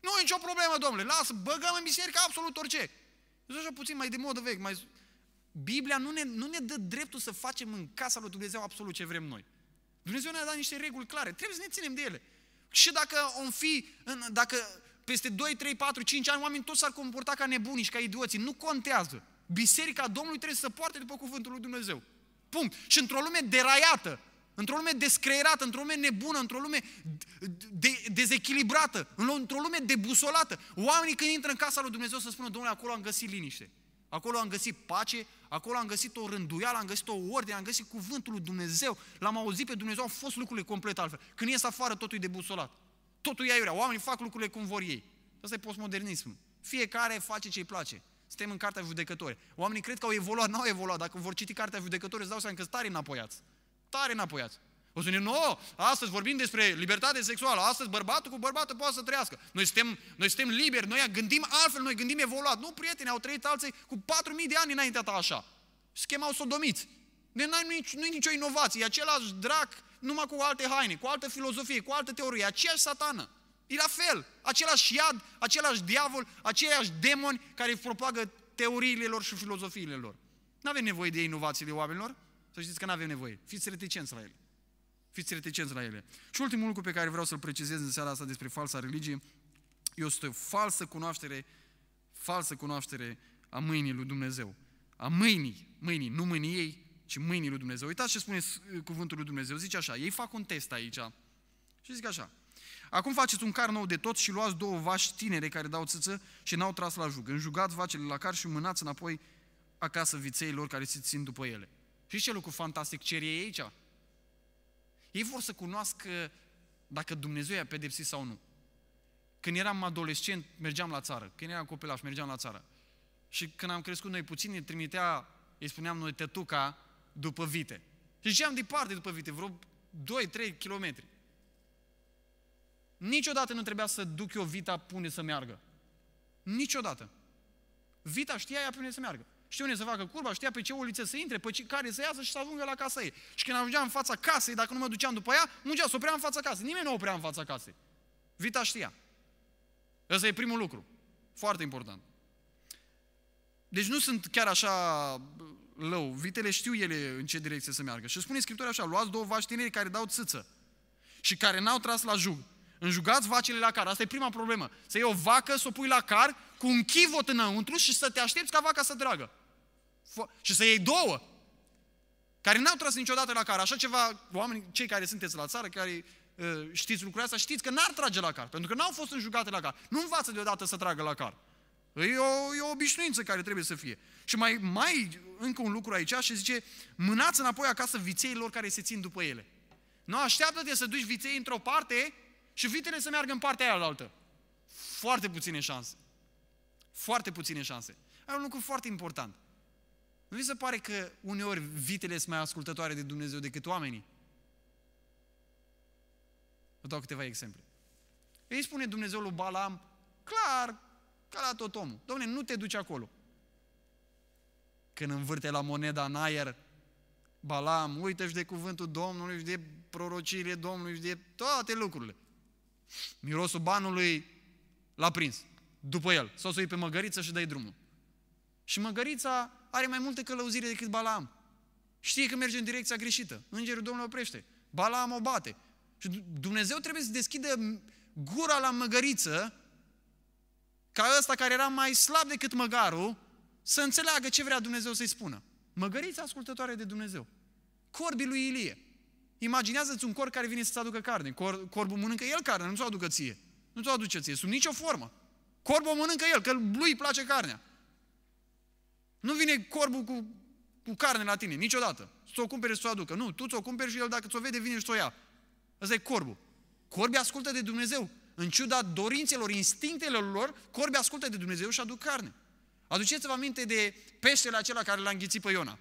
[SPEAKER 1] Nu e nicio problemă, domnule, lasă, băgăm în biserică absolut orice. Sunt așa puțin mai de modă vechi, mai Biblia nu ne, nu ne dă dreptul să facem în casa lui Dumnezeu absolut ce vrem noi. Dumnezeu ne-a dat niște reguli clare, trebuie să ne ținem de ele. Și dacă om fi, dacă peste 2, 3, 4, 5 ani oamenii toți s-ar comporta ca nebuni și ca idioții, nu contează. Biserica Domnului trebuie să poarte după cuvântul lui Dumnezeu. Punct. Și într-o lume deraiată, într-o lume descreierată, într-o lume nebună, într-o lume de- dezechilibrată, într-o lume debusolată, oamenii când intră în casa lui Dumnezeu să spună, Domnule, acolo am găsit liniște. Acolo am găsit pace, acolo am găsit o rânduială, am găsit o ordine, am găsit cuvântul lui Dumnezeu, l-am auzit pe Dumnezeu, au fost lucrurile complet altfel. Când ies afară, totul e busolat. Totul e aiurea, oamenii fac lucrurile cum vor ei. Asta e postmodernism. Fiecare face ce îi place. Suntem în Cartea judecătorie. Oamenii cred că au evoluat, n-au evoluat. Dacă vor citi Cartea judecătorie, îți dau seama că sunt tare înapoiați. Tare înapoiați. O să ne, no, oh, astăzi vorbim despre libertate sexuală, astăzi bărbatul cu bărbatul poate să trăiască. Noi suntem, noi suntem liberi, noi gândim altfel, noi gândim evoluat. Nu, prieteni, au trăit alții cu 4.000 de ani înaintea ta așa. Se chemau sodomiți. nu e nici, nicio inovație, e același drac numai cu alte haine, cu altă filozofie, cu altă teorie, aceeași satană. E la fel, același iad, același diavol, aceiași demoni care îi propagă teoriile lor și filozofiile lor. Nu avem nevoie de de oamenilor, să știți că nu avem nevoie. Fiți reticenți la ele. Fiți reticenți la ele. Și ultimul lucru pe care vreau să-l precizez în seara asta despre falsa religie este o falsă cunoaștere, falsă cunoaștere a mâinii lui Dumnezeu. A mâinii, mâinii, nu mâinii ei, ci mâinii lui Dumnezeu. Uitați ce spune cuvântul lui Dumnezeu. Zice așa, ei fac un test aici și zic așa. Acum faceți un car nou de tot și luați două vaci tinere care dau țâță și n-au tras la jug. Înjugați vacele la car și mânați înapoi acasă viței lor care se țin după ele. Și ce lucru fantastic cerie ei aici? Ei vor să cunoască dacă Dumnezeu i-a pedepsit sau nu. Când eram adolescent, mergeam la țară. Când eram copilaș, mergeam la țară. Și când am crescut noi puțin, îi trimitea, îi spuneam noi, tătuca, după vite. Și ziceam departe după vite, vreo 2-3 kilometri. Niciodată nu trebuia să duc eu vita pune să meargă. Niciodată. Vita știa ea pune să meargă. Știu unde să facă curba, știa pe ce uliță să intre, pe ce, care să iasă și să ajungă la casa ei. Și când ajungea în fața casei, dacă nu mă duceam după ea, mungea, să opream în fața casei. Nimeni nu oprea în fața casei. Vita știa. Ăsta e primul lucru. Foarte important. Deci nu sunt chiar așa lău. Vitele știu ele în ce direcție să meargă. Și spune Scriptura așa, luați două vaci tineri care dau țâță și care n-au tras la jug. Înjugați vacile la car. Asta e prima problemă. Să iei o vacă, să o pui la car cu un chivot înăuntru și să te aștepți ca vaca să dragă. F- și să iei două. Care n-au tras niciodată la car. Așa ceva, oameni cei care sunteți la țară, care uh, știți lucrurile astea, știți că n-ar trage la car. Pentru că n-au fost înjugate la car. Nu învață deodată să tragă la car. E o, e o obișnuință care trebuie să fie. Și mai, mai încă un lucru aici și zice, mânați înapoi acasă vițeilor care se țin după ele. Nu, așteaptă-te să duci viței într-o parte și vitele să meargă în partea aia altă. Foarte puține șanse. Foarte puține șanse. Ai un lucru foarte important. Nu vi se pare că uneori vitele sunt mai ascultătoare de Dumnezeu decât oamenii? Vă dau câteva exemple. Ei spune Dumnezeu lui Balam, clar, ca la tot omul. Domne, nu te duci acolo. Când învârte la moneda în aer, Balam, uită-și de cuvântul Domnului și de prorociile Domnului și de toate lucrurile. Mirosul banului l-a prins după el. Sau să o iei pe măgăriță și dai drumul. Și măgărița are mai multe călăuzire decât Balaam. Știe că merge în direcția greșită. Îngerul Domnului oprește. Balaam o bate. Și Dumnezeu trebuie să deschidă gura la măgăriță ca ăsta care era mai slab decât măgarul să înțeleagă ce vrea Dumnezeu să-i spună. Măgărița ascultătoare de Dumnezeu. Corbii lui Ilie. Imaginează-ți un corb care vine să-ți aducă carne. Cor, corbul mănâncă el carne, nu ți-o aducă ție. Nu ți-o aduce ție, sub nicio formă. Corbul mănâncă el, că lui îi place carnea. Nu vine corbul cu, cu carne la tine, niciodată. Să o cumperi și să o aducă. Nu, tu ți-o cumperi și el dacă ți-o vede, vine și o ia. Asta e corbul. Corbii ascultă de Dumnezeu. În ciuda dorințelor, instinctelor lor, corbii ascultă de Dumnezeu și aduc carne. Aduceți-vă aminte de peștele acela care l-a înghițit pe Iona.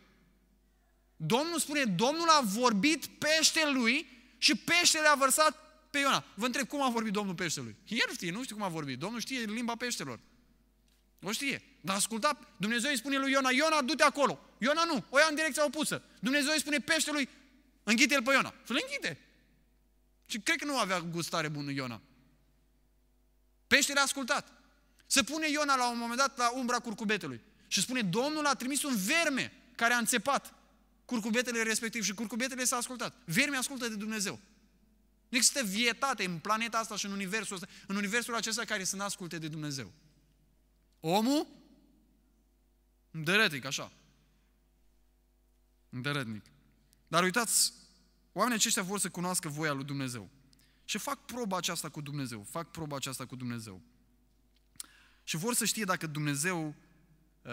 [SPEAKER 1] Domnul spune, Domnul a vorbit peștelui și peștele a vărsat pe Iona. Vă întreb, cum a vorbit Domnul peștelui? El știe, nu știu cum a vorbit. Domnul știe limba peștelor. O știe. Dar asculta, Dumnezeu îi spune lui Iona, Iona, du-te acolo. Iona nu, o ia în direcția opusă. Dumnezeu îi spune peștelui, închide-l pe Iona. Și îl închide. Și cred că nu avea gustare bună Iona. Peștele a ascultat. Se pune Iona la un moment dat la umbra curcubetului. Și spune, Domnul a trimis un verme care a înțepat curcubetele respectiv și curcubetele s-a ascultat. Verme ascultă de Dumnezeu. Nu există vietate în planeta asta și în universul ăsta, în universul acesta care sunt asculte de Dumnezeu. Omul? Îndărătnic, așa. Îndărătnic. Dar uitați, oamenii aceștia vor să cunoască voia lui Dumnezeu. Și fac proba aceasta cu Dumnezeu, fac proba aceasta cu Dumnezeu. Și vor să știe dacă Dumnezeu Uh,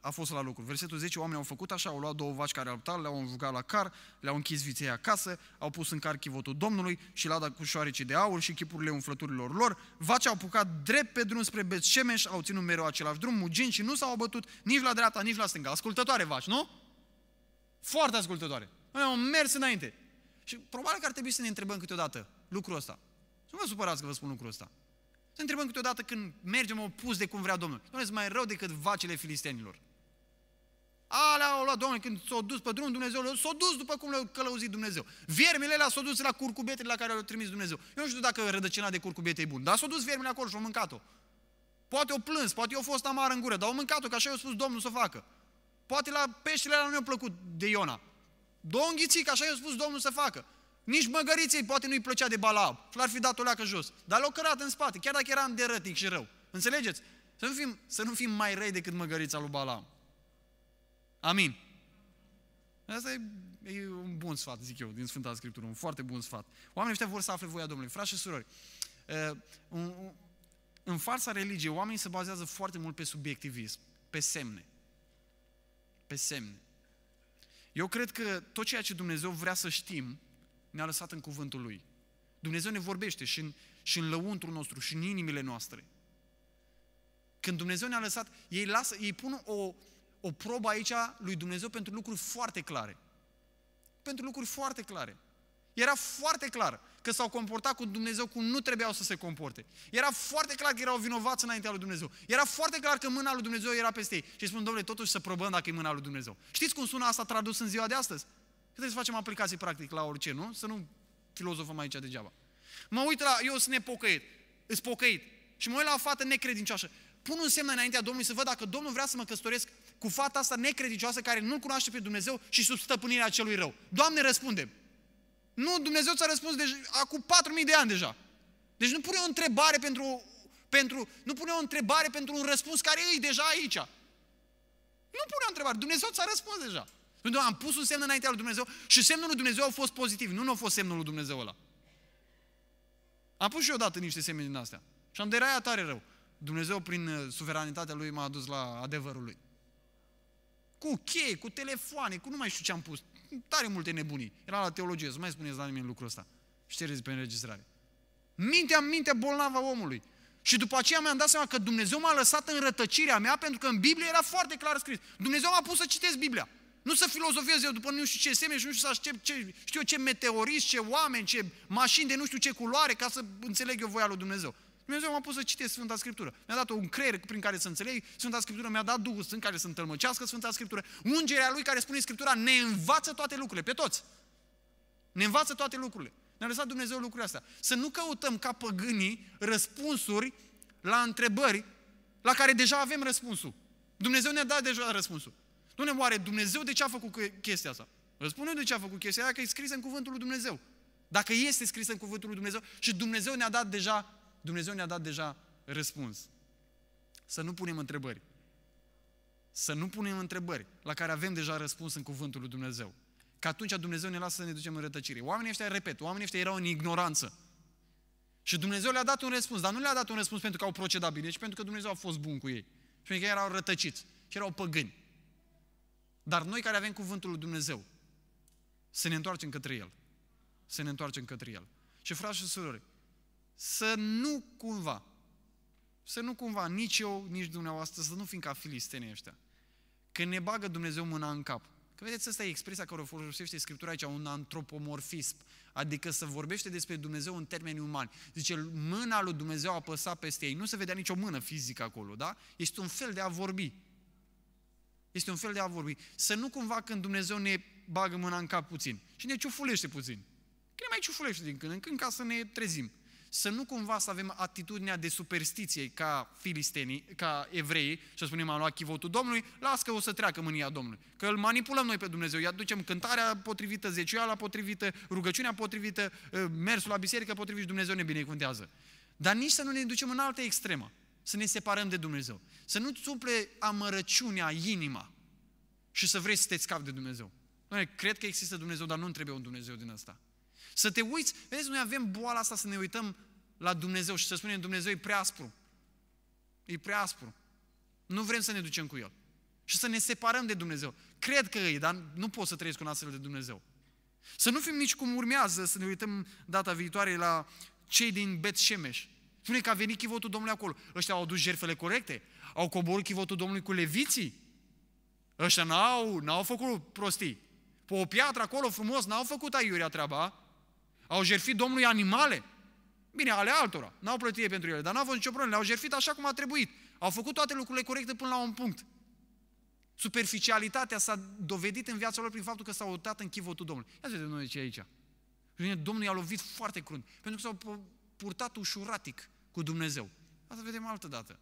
[SPEAKER 1] a fost la lucru. Versetul 10, oamenii au făcut așa, au luat două vaci care au le-au învăcat la car, le-au închis viței acasă, au pus în car chivotul Domnului și lada cu șoarece de aur și chipurile umflăturilor lor. Vaci au pucat drept pe drum spre Betșemeș, au ținut mereu același drum, mugind și nu s-au bătut nici la dreapta, nici la stânga. Ascultătoare vaci, nu? Foarte ascultătoare. Noi am mers înainte. Și probabil că ar trebui să ne întrebăm câteodată lucrul ăsta. Nu vă supărați că vă spun lucrul ăsta. Să întrebăm câteodată când mergem opus de cum vrea Domnul. Domnule, mai rău decât vacile filistenilor. Alea au luat, Domnul, când s-au dus pe drum, Dumnezeu s-au dus după cum le-a călăuzit Dumnezeu. Viermele alea s-au dus la curcubetele la care le-a trimis Dumnezeu. Eu nu știu dacă rădăcina de curcubete e bună, dar s-au dus viermele acolo și au mâncat-o. Poate o plâns, poate eu fost amar în gură, dar au mâncat-o, că așa i-a spus Domnul să facă. Poate la peștele alea nu i-a plăcut de Iona. Donghiții, că așa i-a spus Domnul să facă. Nici măgăriței poate nu-i plăcea de Balaam. L-ar fi dat o leacă jos. Dar l-au cărat în spate, chiar dacă era înderătic și rău. Înțelegeți? Să nu fim, să nu fim mai răi decât măgărița lui Balaam. Amin. Asta e, e un bun sfat, zic eu, din Sfânta Scriptură, un foarte bun sfat. Oamenii ăștia vor să afle voia Domnului. Frați și surori, în farsa religiei, oamenii se bazează foarte mult pe subiectivism, pe semne. Pe semne. Eu cred că tot ceea ce Dumnezeu vrea să știm, ne-a lăsat în cuvântul Lui. Dumnezeu ne vorbește și în, și în lăuntrul nostru și în inimile noastre. Când Dumnezeu ne-a lăsat, ei, lasă, ei pun o, o probă aici lui Dumnezeu pentru lucruri foarte clare. Pentru lucruri foarte clare. Era foarte clar că s-au comportat cu Dumnezeu cum nu trebuiau să se comporte. Era foarte clar că erau vinovați înaintea lui Dumnezeu. Era foarte clar că mâna lui Dumnezeu era peste ei. Și spun, domnule, totuși să probăm dacă e mâna lui Dumnezeu. Știți cum sună asta tradus în ziua de astăzi? Trebuie să facem aplicații practic la orice, nu? Să nu filozofăm aici degeaba. Mă uit la, eu sunt nepocăit, îți pocăit. Și mă uit la o fată necredincioasă. Pun un semn înaintea Domnului să văd dacă Domnul vrea să mă căsătoresc cu fata asta necredincioasă care nu cunoaște pe Dumnezeu și sub stăpânirea celui rău. Doamne, răspunde Nu, Dumnezeu ți-a răspuns deja, acum 4.000 de ani deja. Deci nu pune o întrebare pentru, pentru, nu pune o întrebare pentru un răspuns care e deja aici. Nu pune o întrebare, Dumnezeu ți-a răspuns deja. Pentru că am pus un semn înaintea lui Dumnezeu și semnul lui Dumnezeu a fost pozitiv. Nu, nu a fost semnul lui Dumnezeu ăla. Am pus și eu dată niște semne din astea. Și am deraiat tare rău. Dumnezeu, prin uh, suveranitatea Lui, m-a adus la adevărul Lui. Cu chei, cu telefoane, cu nu mai știu ce am pus. Tare multe nebunii. Era la teologie, să mai spuneți la nimeni lucrul ăsta. Ștereți pe înregistrare. Mintea, mintea bolnavă omului. Și după aceea mi-am dat seama că Dumnezeu m-a lăsat în rătăcirea mea pentru că în Biblie era foarte clar scris. Dumnezeu m-a pus să citesc Biblia. Nu să filozofiez eu după nu știu ce semne și nu știu să aștept ce, știu eu, ce meteoriți, ce oameni, ce mașini de nu știu ce culoare ca să înțeleg eu voia lui Dumnezeu. Dumnezeu m-a pus să citesc Sfânta Scriptură. Mi-a dat un creier prin care să înțeleg Sfânta Scriptură, mi-a dat Duhul Sfânt care să întâlmăcească Sfânta Scriptură. Ungerea Lui care spune Scriptura ne învață toate lucrurile, pe toți. Ne învață toate lucrurile. Ne-a lăsat Dumnezeu lucrurile astea. Să nu căutăm ca păgânii răspunsuri la întrebări la care deja avem răspunsul. Dumnezeu ne-a dat deja răspunsul. Dom'le, oare Dumnezeu de ce a făcut chestia asta? Răspunde. eu de ce a făcut chestia aia, că e scrisă în cuvântul lui Dumnezeu. Dacă este scrisă în cuvântul lui Dumnezeu și Dumnezeu ne-a dat deja, Dumnezeu ne-a dat deja răspuns. Să nu punem întrebări. Să nu punem întrebări la care avem deja răspuns în cuvântul lui Dumnezeu. Că atunci Dumnezeu ne lasă să ne ducem în rătăcire. Oamenii ăștia, repet, oamenii ăștia erau în ignoranță. Și Dumnezeu le-a dat un răspuns, dar nu le-a dat un răspuns pentru că au procedat bine, ci pentru că Dumnezeu a fost bun cu ei. Și pentru că ei erau rătăciți și erau păgâni. Dar noi care avem cuvântul lui Dumnezeu, să ne întoarcem către El. Să ne întoarcem către El. Și frați și surori, să nu cumva, să nu cumva nici eu, nici dumneavoastră, să nu fim ca filistenii ăștia. Că ne bagă Dumnezeu mâna în cap. Că vedeți, asta e expresia care o folosește Scriptura aici, un antropomorfism, adică să vorbește despre Dumnezeu în termeni umani. Zice, mâna lui Dumnezeu a apăsat peste ei. Nu se vedea nicio mână fizică acolo, da? Este un fel de a vorbi. Este un fel de a vorbi. Să nu cumva când Dumnezeu ne bagă mâna în cap puțin și ne ciufulește puțin. Că ne mai ciufulește din când în când ca să ne trezim. Să nu cumva să avem atitudinea de superstiție ca filistenii, ca evrei, și să spunem am luat chivotul Domnului, las că o să treacă mânia Domnului. Că îl manipulăm noi pe Dumnezeu, îi aducem cântarea potrivită, zeciuiala potrivită, rugăciunea potrivită, eh, mersul la biserică potrivit și Dumnezeu ne binecuvântează. Dar nici să nu ne ducem în altă extremă să ne separăm de Dumnezeu. Să nu-ți umple amărăciunea, inima și să vrei să te scapi de Dumnezeu. Noi cred că există Dumnezeu, dar nu trebuie un Dumnezeu din asta. Să te uiți, vezi, noi avem boala asta să ne uităm la Dumnezeu și să spunem Dumnezeu e prea aspru. E prea aspru. Nu vrem să ne ducem cu El. Și să ne separăm de Dumnezeu. Cred că e, dar nu pot să trăiesc cu un astfel de Dumnezeu. Să nu fim nici cum urmează să ne uităm data viitoare la cei din Betșemeș. Spune că a venit chivotul Domnului acolo. Ăștia au adus jertfele corecte, au coborât chivotul Domnului cu leviții. Ăștia n-au, n-au făcut prostii. Pe o piatră acolo frumos, n-au făcut aiurea treaba. Au jertfit Domnului animale. Bine, ale altora. N-au plătit pentru ele, dar n-au fost nicio problemă. Le-au jertfit așa cum a trebuit. Au făcut toate lucrurile corecte până la un punct. Superficialitatea s-a dovedit în viața lor prin faptul că s-au uitat în chivotul Domnului. Ia să vedem noi ce e aici. Păi, Domnul i-a lovit foarte crunt, pentru că s-au purtat ușuratic cu Dumnezeu. Asta vedem altă dată.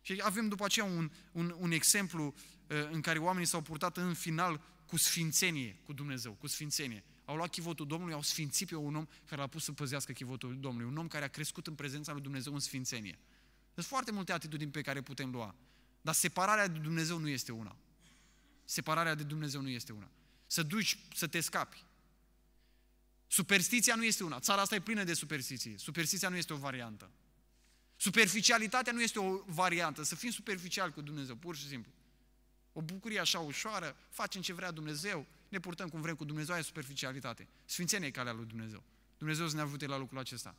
[SPEAKER 1] Și avem după aceea un, un, un exemplu uh, în care oamenii s-au purtat în final cu sfințenie, cu Dumnezeu, cu sfințenie. Au luat chivotul Domnului, au sfințit pe un om care l-a pus să păzească chivotul Domnului, un om care a crescut în prezența lui Dumnezeu în sfințenie. Sunt foarte multe atitudini pe care putem lua, dar separarea de Dumnezeu nu este una. Separarea de Dumnezeu nu este una. Să duci, să te scapi. Superstiția nu este una. Țara asta e plină de superstiții. Superstiția nu este o variantă. Superficialitatea nu este o variantă, să fim superficiali cu Dumnezeu, pur și simplu. O bucurie așa ușoară, facem ce vrea Dumnezeu, ne purtăm cum vrem cu Dumnezeu, aia e superficialitate. Sfințenie e calea lui Dumnezeu. Dumnezeu să ne ajute la lucrul acesta.